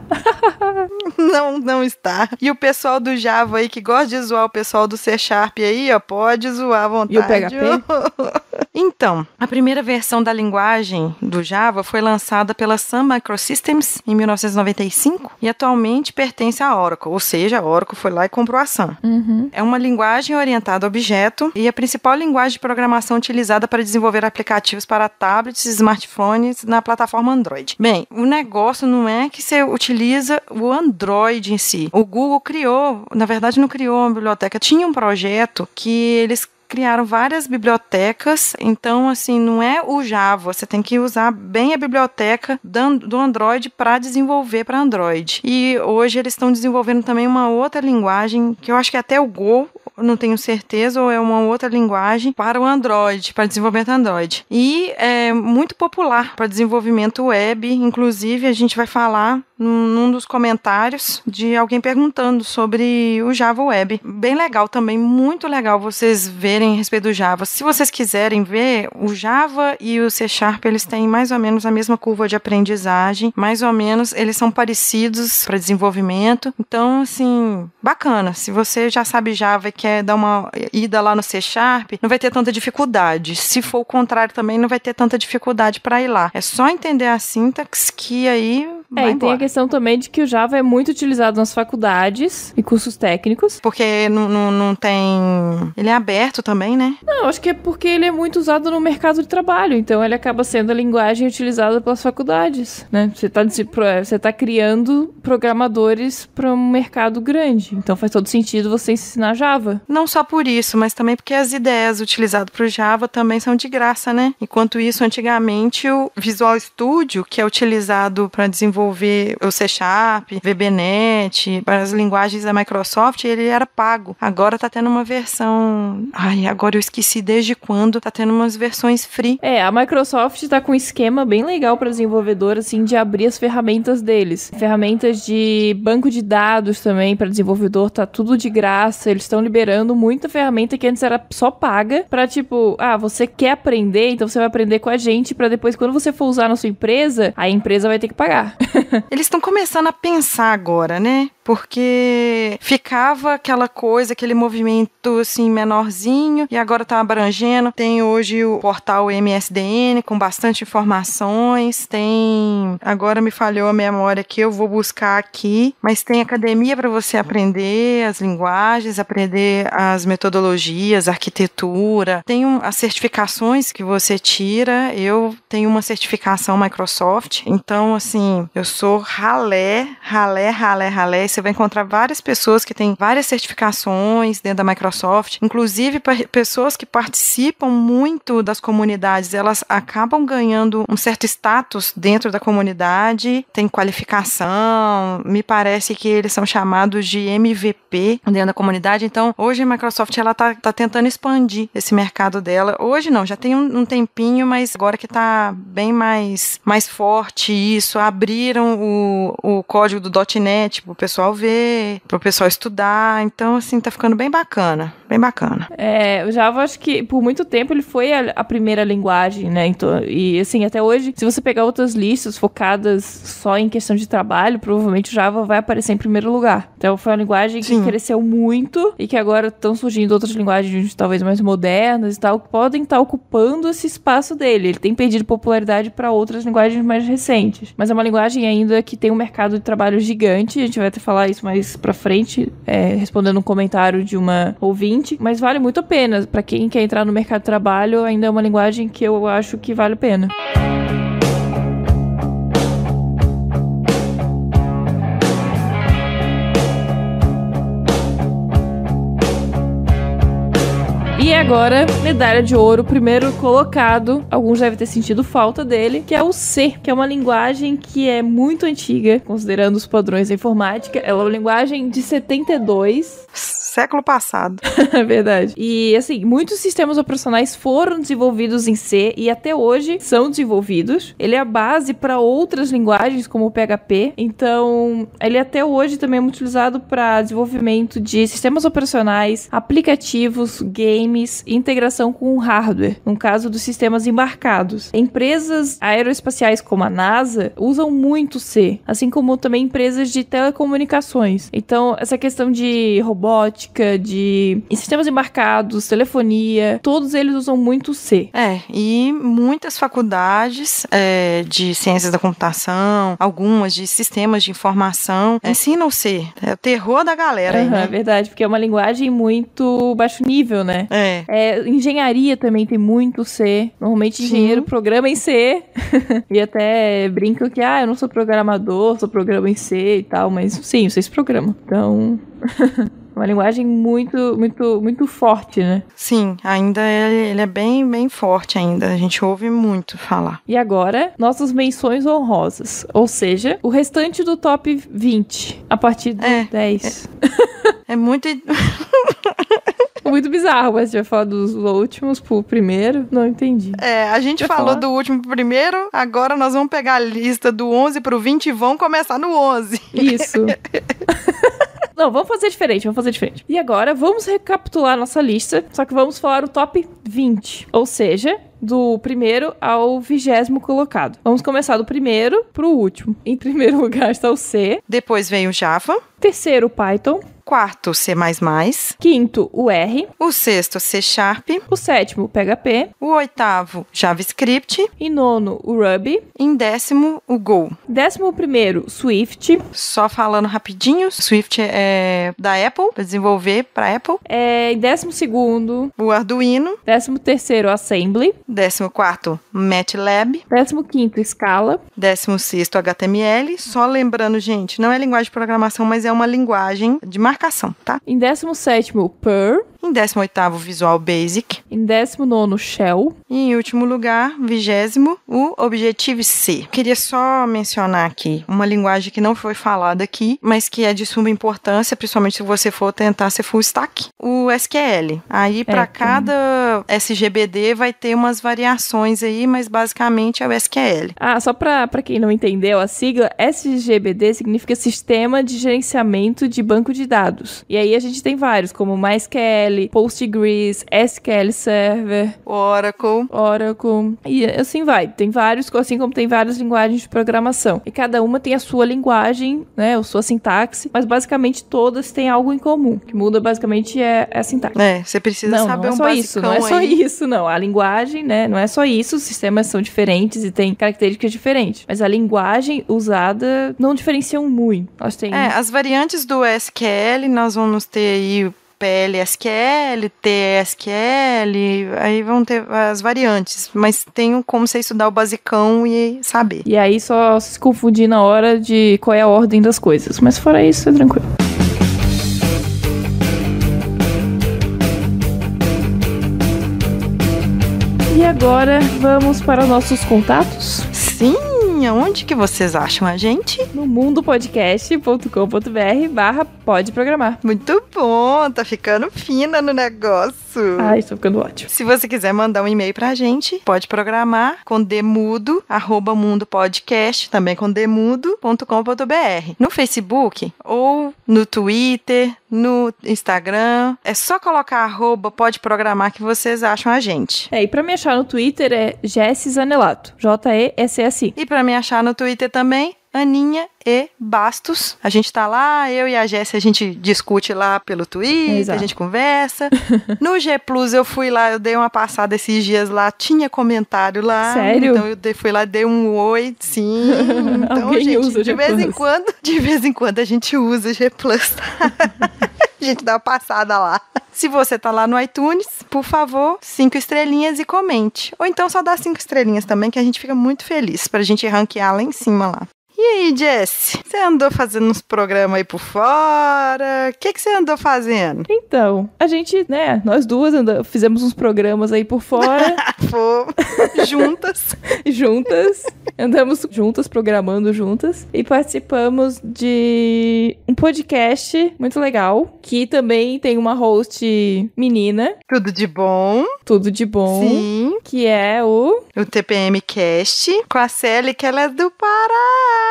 <laughs> não, não está. E o pessoal do Java aí, que gosta de zoar o pessoal do C Sharp aí, ó, pode zoar à vontade. E o PHP? <laughs> então, a primeira versão da linguagem do Java foi lançada pela Sun Microsystems em 1995 e atualmente pertence à Oracle, ou seja, a Oracle foi lá e comprou a Sun. Uhum. É uma linguagem orientada a objeto e a principal linguagem de programação utilizada para desenvolver aplicativos para tablets e smartphones na plataforma Android. Bem, o negócio não é que você utiliza o Android em si. O Google criou, na verdade não criou uma biblioteca, tinha um projeto que eles criaram várias bibliotecas, então assim, não é o Java, você tem que usar bem a biblioteca do Android para desenvolver para Android. E hoje eles estão desenvolvendo também uma outra linguagem, que eu acho que é até o Go, não tenho certeza, ou é uma outra linguagem para o Android, para desenvolvimento Android. E é muito popular para desenvolvimento web, inclusive a gente vai falar num dos comentários de alguém perguntando sobre o Java Web. Bem legal também, muito legal vocês verem a respeito do Java. Se vocês quiserem ver, o Java e o C Sharp, eles têm mais ou menos a mesma curva de aprendizagem, mais ou menos eles são parecidos para desenvolvimento. Então, assim, bacana. Se você já sabe Java e quer dar uma ida lá no C Sharp, não vai ter tanta dificuldade. Se for o contrário também, não vai ter tanta dificuldade para ir lá. É só entender a sintaxe que aí é, e tem a questão também de que o Java é muito utilizado nas faculdades e cursos técnicos. Porque não, não, tem. Ele é aberto também, né? Não, acho que é porque ele é muito usado no mercado de trabalho. Então ele acaba sendo a linguagem utilizada pelas faculdades, né? Você está é, você tá criando programadores para um mercado grande. Então faz todo sentido você ensinar Java. Não só por isso, mas também porque as ideias utilizadas para o Java também são de graça, né? Enquanto isso, antigamente, o Visual Studio, que é utilizado para desenvolver desenvolver o C Sharp, VBNet, para as linguagens da Microsoft, ele era pago. Agora tá tendo uma versão. Ai, agora eu esqueci desde quando. Tá tendo umas versões free. É, a Microsoft tá com um esquema bem legal para desenvolvedor, assim, de abrir as ferramentas deles. Ferramentas de banco de dados também para desenvolvedor, tá tudo de graça. Eles estão liberando muita ferramenta que antes era só paga para tipo, ah, você quer aprender, então você vai aprender com a gente para depois quando você for usar na sua empresa, a empresa vai ter que pagar. <laughs> <laughs> Eles estão começando a pensar agora, né? porque ficava aquela coisa, aquele movimento assim menorzinho e agora tá abrangendo. Tem hoje o portal MSDN com bastante informações, tem agora me falhou a memória que eu vou buscar aqui, mas tem academia para você aprender as linguagens, aprender as metodologias, arquitetura. Tem um, as certificações que você tira. Eu tenho uma certificação Microsoft, então assim, eu sou ralé, ralé, ralé, ralé, você vai encontrar várias pessoas que têm várias certificações dentro da Microsoft, inclusive pessoas que participam muito das comunidades, elas acabam ganhando um certo status dentro da comunidade, tem qualificação, me parece que eles são chamados de MVP dentro da comunidade. Então, hoje a Microsoft ela tá, tá tentando expandir esse mercado dela. Hoje não, já tem um, um tempinho, mas agora que tá bem mais mais forte isso, abriram o, o código do .NET, o pessoal pessoal ver, pro pessoal estudar. Então, assim, tá ficando bem bacana bem bacana. É, o Java acho que por muito tempo ele foi a, a primeira linguagem, né? Então, e assim, até hoje, se você pegar outras listas focadas só em questão de trabalho, provavelmente o Java vai aparecer em primeiro lugar. Então foi uma linguagem Sim. que cresceu muito e que agora estão surgindo outras linguagens talvez mais modernas e tal, que podem estar tá ocupando esse espaço dele. Ele tem perdido popularidade para outras linguagens mais recentes. Mas é uma linguagem ainda que tem um mercado de trabalho gigante. A gente vai até falar isso mais pra frente, é, respondendo um comentário de uma ouvinte bastante, mas vale muito a pena. Para quem quer entrar no mercado de trabalho, ainda é uma linguagem que eu acho que vale a pena. Música E agora, medalha de ouro, primeiro colocado. Alguns devem ter sentido falta dele, que é o C, que é uma linguagem que é muito antiga, considerando os padrões da informática. Ela é uma linguagem de 72. Século passado. <laughs> é verdade. E assim, muitos sistemas operacionais foram desenvolvidos em C e até hoje são desenvolvidos. Ele é a base para outras linguagens, como o PHP. Então, ele até hoje também é muito utilizado para desenvolvimento de sistemas operacionais, aplicativos, games games e integração com o hardware, no caso dos sistemas embarcados. Empresas aeroespaciais como a NASA usam muito C, assim como também empresas de telecomunicações. Então, essa questão de robótica, de sistemas embarcados, telefonia, todos eles usam muito C. É, e muitas faculdades é, de ciências da computação, algumas de sistemas de informação, é, ensinam C. É o terror da galera. Uhum, aí, né? É verdade, porque é uma linguagem muito baixo nível, né? É. É. é engenharia também tem muito C. Normalmente engenheiro programa em C. <laughs> e até brinco que, ah, eu não sou programador, sou programa em C e tal, mas sim, vocês programam. Então. <laughs> uma linguagem muito, muito, muito forte, né? Sim, ainda ele, é, ele, é bem, bem forte ainda. A gente ouve muito falar. E agora, nossas menções honrosas, ou seja, o restante do top 20 a partir do é, 10. É, é muito <laughs> muito bizarro, mas a gente vai falar dos últimos pro primeiro, não entendi. É, a gente falou falar? do último pro primeiro, agora nós vamos pegar a lista do 11 pro 20 e vamos começar no 11. Isso. <laughs> Não, vamos fazer diferente, vamos fazer diferente. E agora, vamos recapitular nossa lista, só que vamos falar o top 20. Ou seja, do primeiro ao vigésimo colocado. Vamos começar do primeiro pro último. Em primeiro <laughs> lugar está o C. Depois vem o Java. Terceiro, o Python quarto, C++. Quinto, o R. O sexto, C Sharp. O sétimo, PHP. O oitavo, JavaScript. Em nono, o Ruby. Em décimo, o Go. Décimo primeiro, Swift. Só falando rapidinho, Swift é da Apple, desenvolver para Apple. É, em décimo segundo, o Arduino. Décimo terceiro, Assembly. Décimo quarto, MATLAB. Décimo quinto, Scala. Décimo sexto, HTML. Só lembrando, gente, não é linguagem de programação, mas é uma linguagem de marcação marcação, tá? Em 17, Pearl, em 18 Visual Basic. Em 19 Shell. E em último lugar, vigésimo, o Objective-C. Queria só mencionar aqui uma linguagem que não foi falada aqui, mas que é de suma importância, principalmente se você for tentar ser full stack, o SQL. Aí, é, para cada SGBD, vai ter umas variações aí, mas basicamente é o SQL. Ah, só para quem não entendeu a sigla, SGBD significa Sistema de Gerenciamento de Banco de Dados. E aí a gente tem vários, como MySQL, SQL, Postgres, SQL Server, Oracle, Oracle e assim vai. Tem vários, assim como tem várias linguagens de programação. E cada uma tem a sua linguagem, né, a sua sintaxe, mas basicamente todas têm algo em comum. O que muda basicamente é, é a sintaxe. É, você precisa não, saber não é um só isso, não é aí. só isso, não. A linguagem, né, não é só isso, os sistemas são diferentes e têm características diferentes, mas a linguagem usada não diferenciam muito. Nós temos É, as variantes do SQL, nós vamos ter aí PLSQL, TSQL, aí vão ter as variantes, mas tem como você estudar o basicão e saber. E aí só se confundir na hora de qual é a ordem das coisas, mas fora isso é tranquilo. E agora vamos para nossos contatos? Sim! Onde que vocês acham a gente? No mundopodcast.com.br barra pode programar. Muito bom, tá ficando fina no negócio. Ai, estou ficando ótimo. Se você quiser mandar um e-mail pra gente, pode programar com demudo, arroba mundo podcast, também com demudo.com.br. No Facebook ou no Twitter, no Instagram, é só colocar arroba pode programar que vocês acham a gente. É, e pra me achar no Twitter é Jess Zanelato, J-E-S-S-I. E pra me achar no Twitter também Aninha e Bastos. A gente tá lá, eu e a Jéssica, a gente discute lá pelo Twitter, Exato. a gente conversa. <laughs> No G Plus eu fui lá, eu dei uma passada esses dias lá, tinha comentário lá. Sério? Então eu fui lá, dei um oi, sim. <laughs> Então, Alguém gente, usa o G+. de vez em quando, de vez em quando a gente usa o G Plus. <laughs> a gente dá uma passada lá. Se você tá lá no iTunes, por favor, cinco estrelinhas e comente. Ou então só dá cinco estrelinhas também, que a gente fica muito feliz pra gente ranquear lá em cima lá. E aí, Jess? Você andou fazendo uns programas aí por fora? O que, que você andou fazendo? Então, a gente, né, nós duas andamos, fizemos uns programas aí por fora. <laughs> juntas. <laughs> juntas. Andamos juntas, programando juntas. E participamos de um podcast muito legal, que também tem uma host menina. Tudo de bom. Tudo de bom. Sim. Que é o... O TPM Cast, com a Sally, que ela é do Pará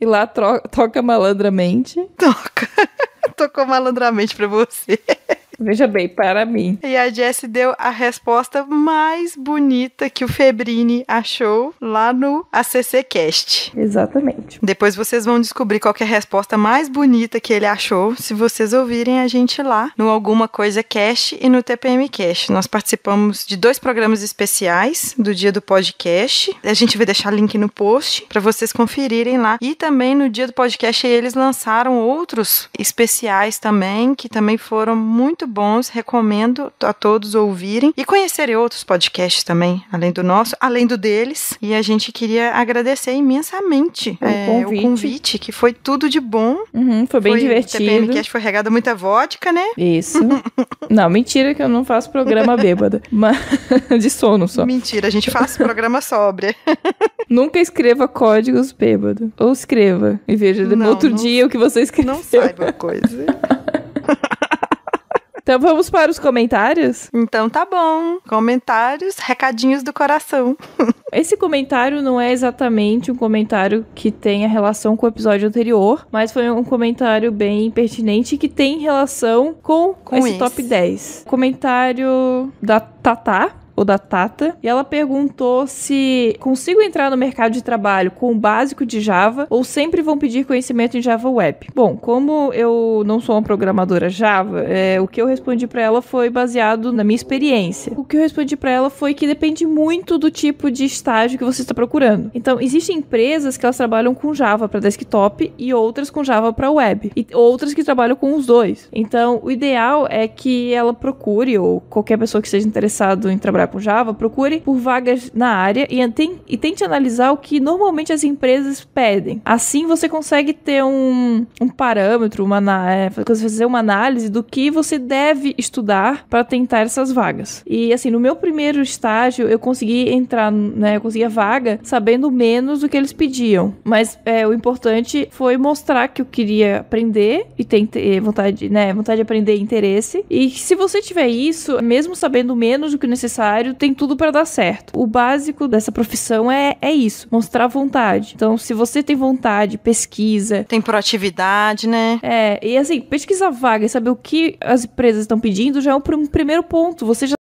e lá toca malandramente. Toca. <laughs> Tocou malandramente pra você. Veja bem, para mim. E a Jess deu a resposta mais bonita que o Febrini achou lá no ACC Cast. Exatamente. Depois vocês vão descobrir qual é a resposta mais bonita que ele achou, se vocês ouvirem a gente lá no Alguma Coisa Cast e no TPM Cast. Nós participamos de dois programas especiais do dia do podcast. A gente vai deixar link no post para vocês conferirem lá. E também no dia do podcast eles lançaram outros especiais também, que também foram muito bons, recomendo a todos ouvirem e conhecerem outros podcasts também, além do nosso, além do deles. E a gente queria agradecer imensamente o, é, convite. o convite. que foi tudo de bom. Uhum, foi bem foi, divertido. O TPMcast foi regada muita vodka, né? Isso. <laughs> não, mentira que eu não faço programa bêbada, <laughs> mas de sono só. Mentira, a gente faz programa sóbria. <laughs> Nunca escreva códigos bêbado. Ou escreva e veja no outro não, dia o que você escreveu. Não saiba coisa. Então vamos para os comentários? Então tá bom. Comentários, recadinhos do coração. <laughs> Esse comentário não é exatamente um comentário que tenha relação com o episódio anterior, mas foi um comentário bem pertinente que tem relação com, com esse, esse, top 10. Comentário da Tatá ou da Tata, e ela perguntou se consigo entrar no mercado de trabalho com o básico de Java ou sempre vão pedir conhecimento em Java Web. Bom, como eu não sou uma programadora Java, é, o que eu respondi para ela foi baseado na minha experiência. O que eu respondi para ela foi que depende muito do tipo de estágio que você está procurando. Então, existem empresas que elas trabalham com Java para desktop e outras com Java para web, e outras que trabalham com os dois. Então, o ideal é que ela procure ou qualquer pessoa que seja interessado em trabalhar com Java, procure por vagas na área e, tem, e tente analisar o que normalmente as empresas pedem. Assim você consegue ter um, um parâmetro, uma, é, fazer uma análise do que você deve estudar para tentar essas vagas. E assim, no meu primeiro estágio, eu consegui entrar, né, eu consegui a vaga sabendo menos do que eles pediam. Mas é, o importante foi mostrar que eu queria aprender e ter eh, vontade, né, vontade de aprender e interesse. E se você tiver isso, mesmo sabendo menos do que necessário, tem tudo para dar certo. O básico dessa profissão é, é isso, mostrar vontade. Então, se você tem vontade, pesquisa. Tem proatividade, né? É, e assim, pesquisa vaga e saber o que as empresas estão pedindo já é um primeiro ponto. Você já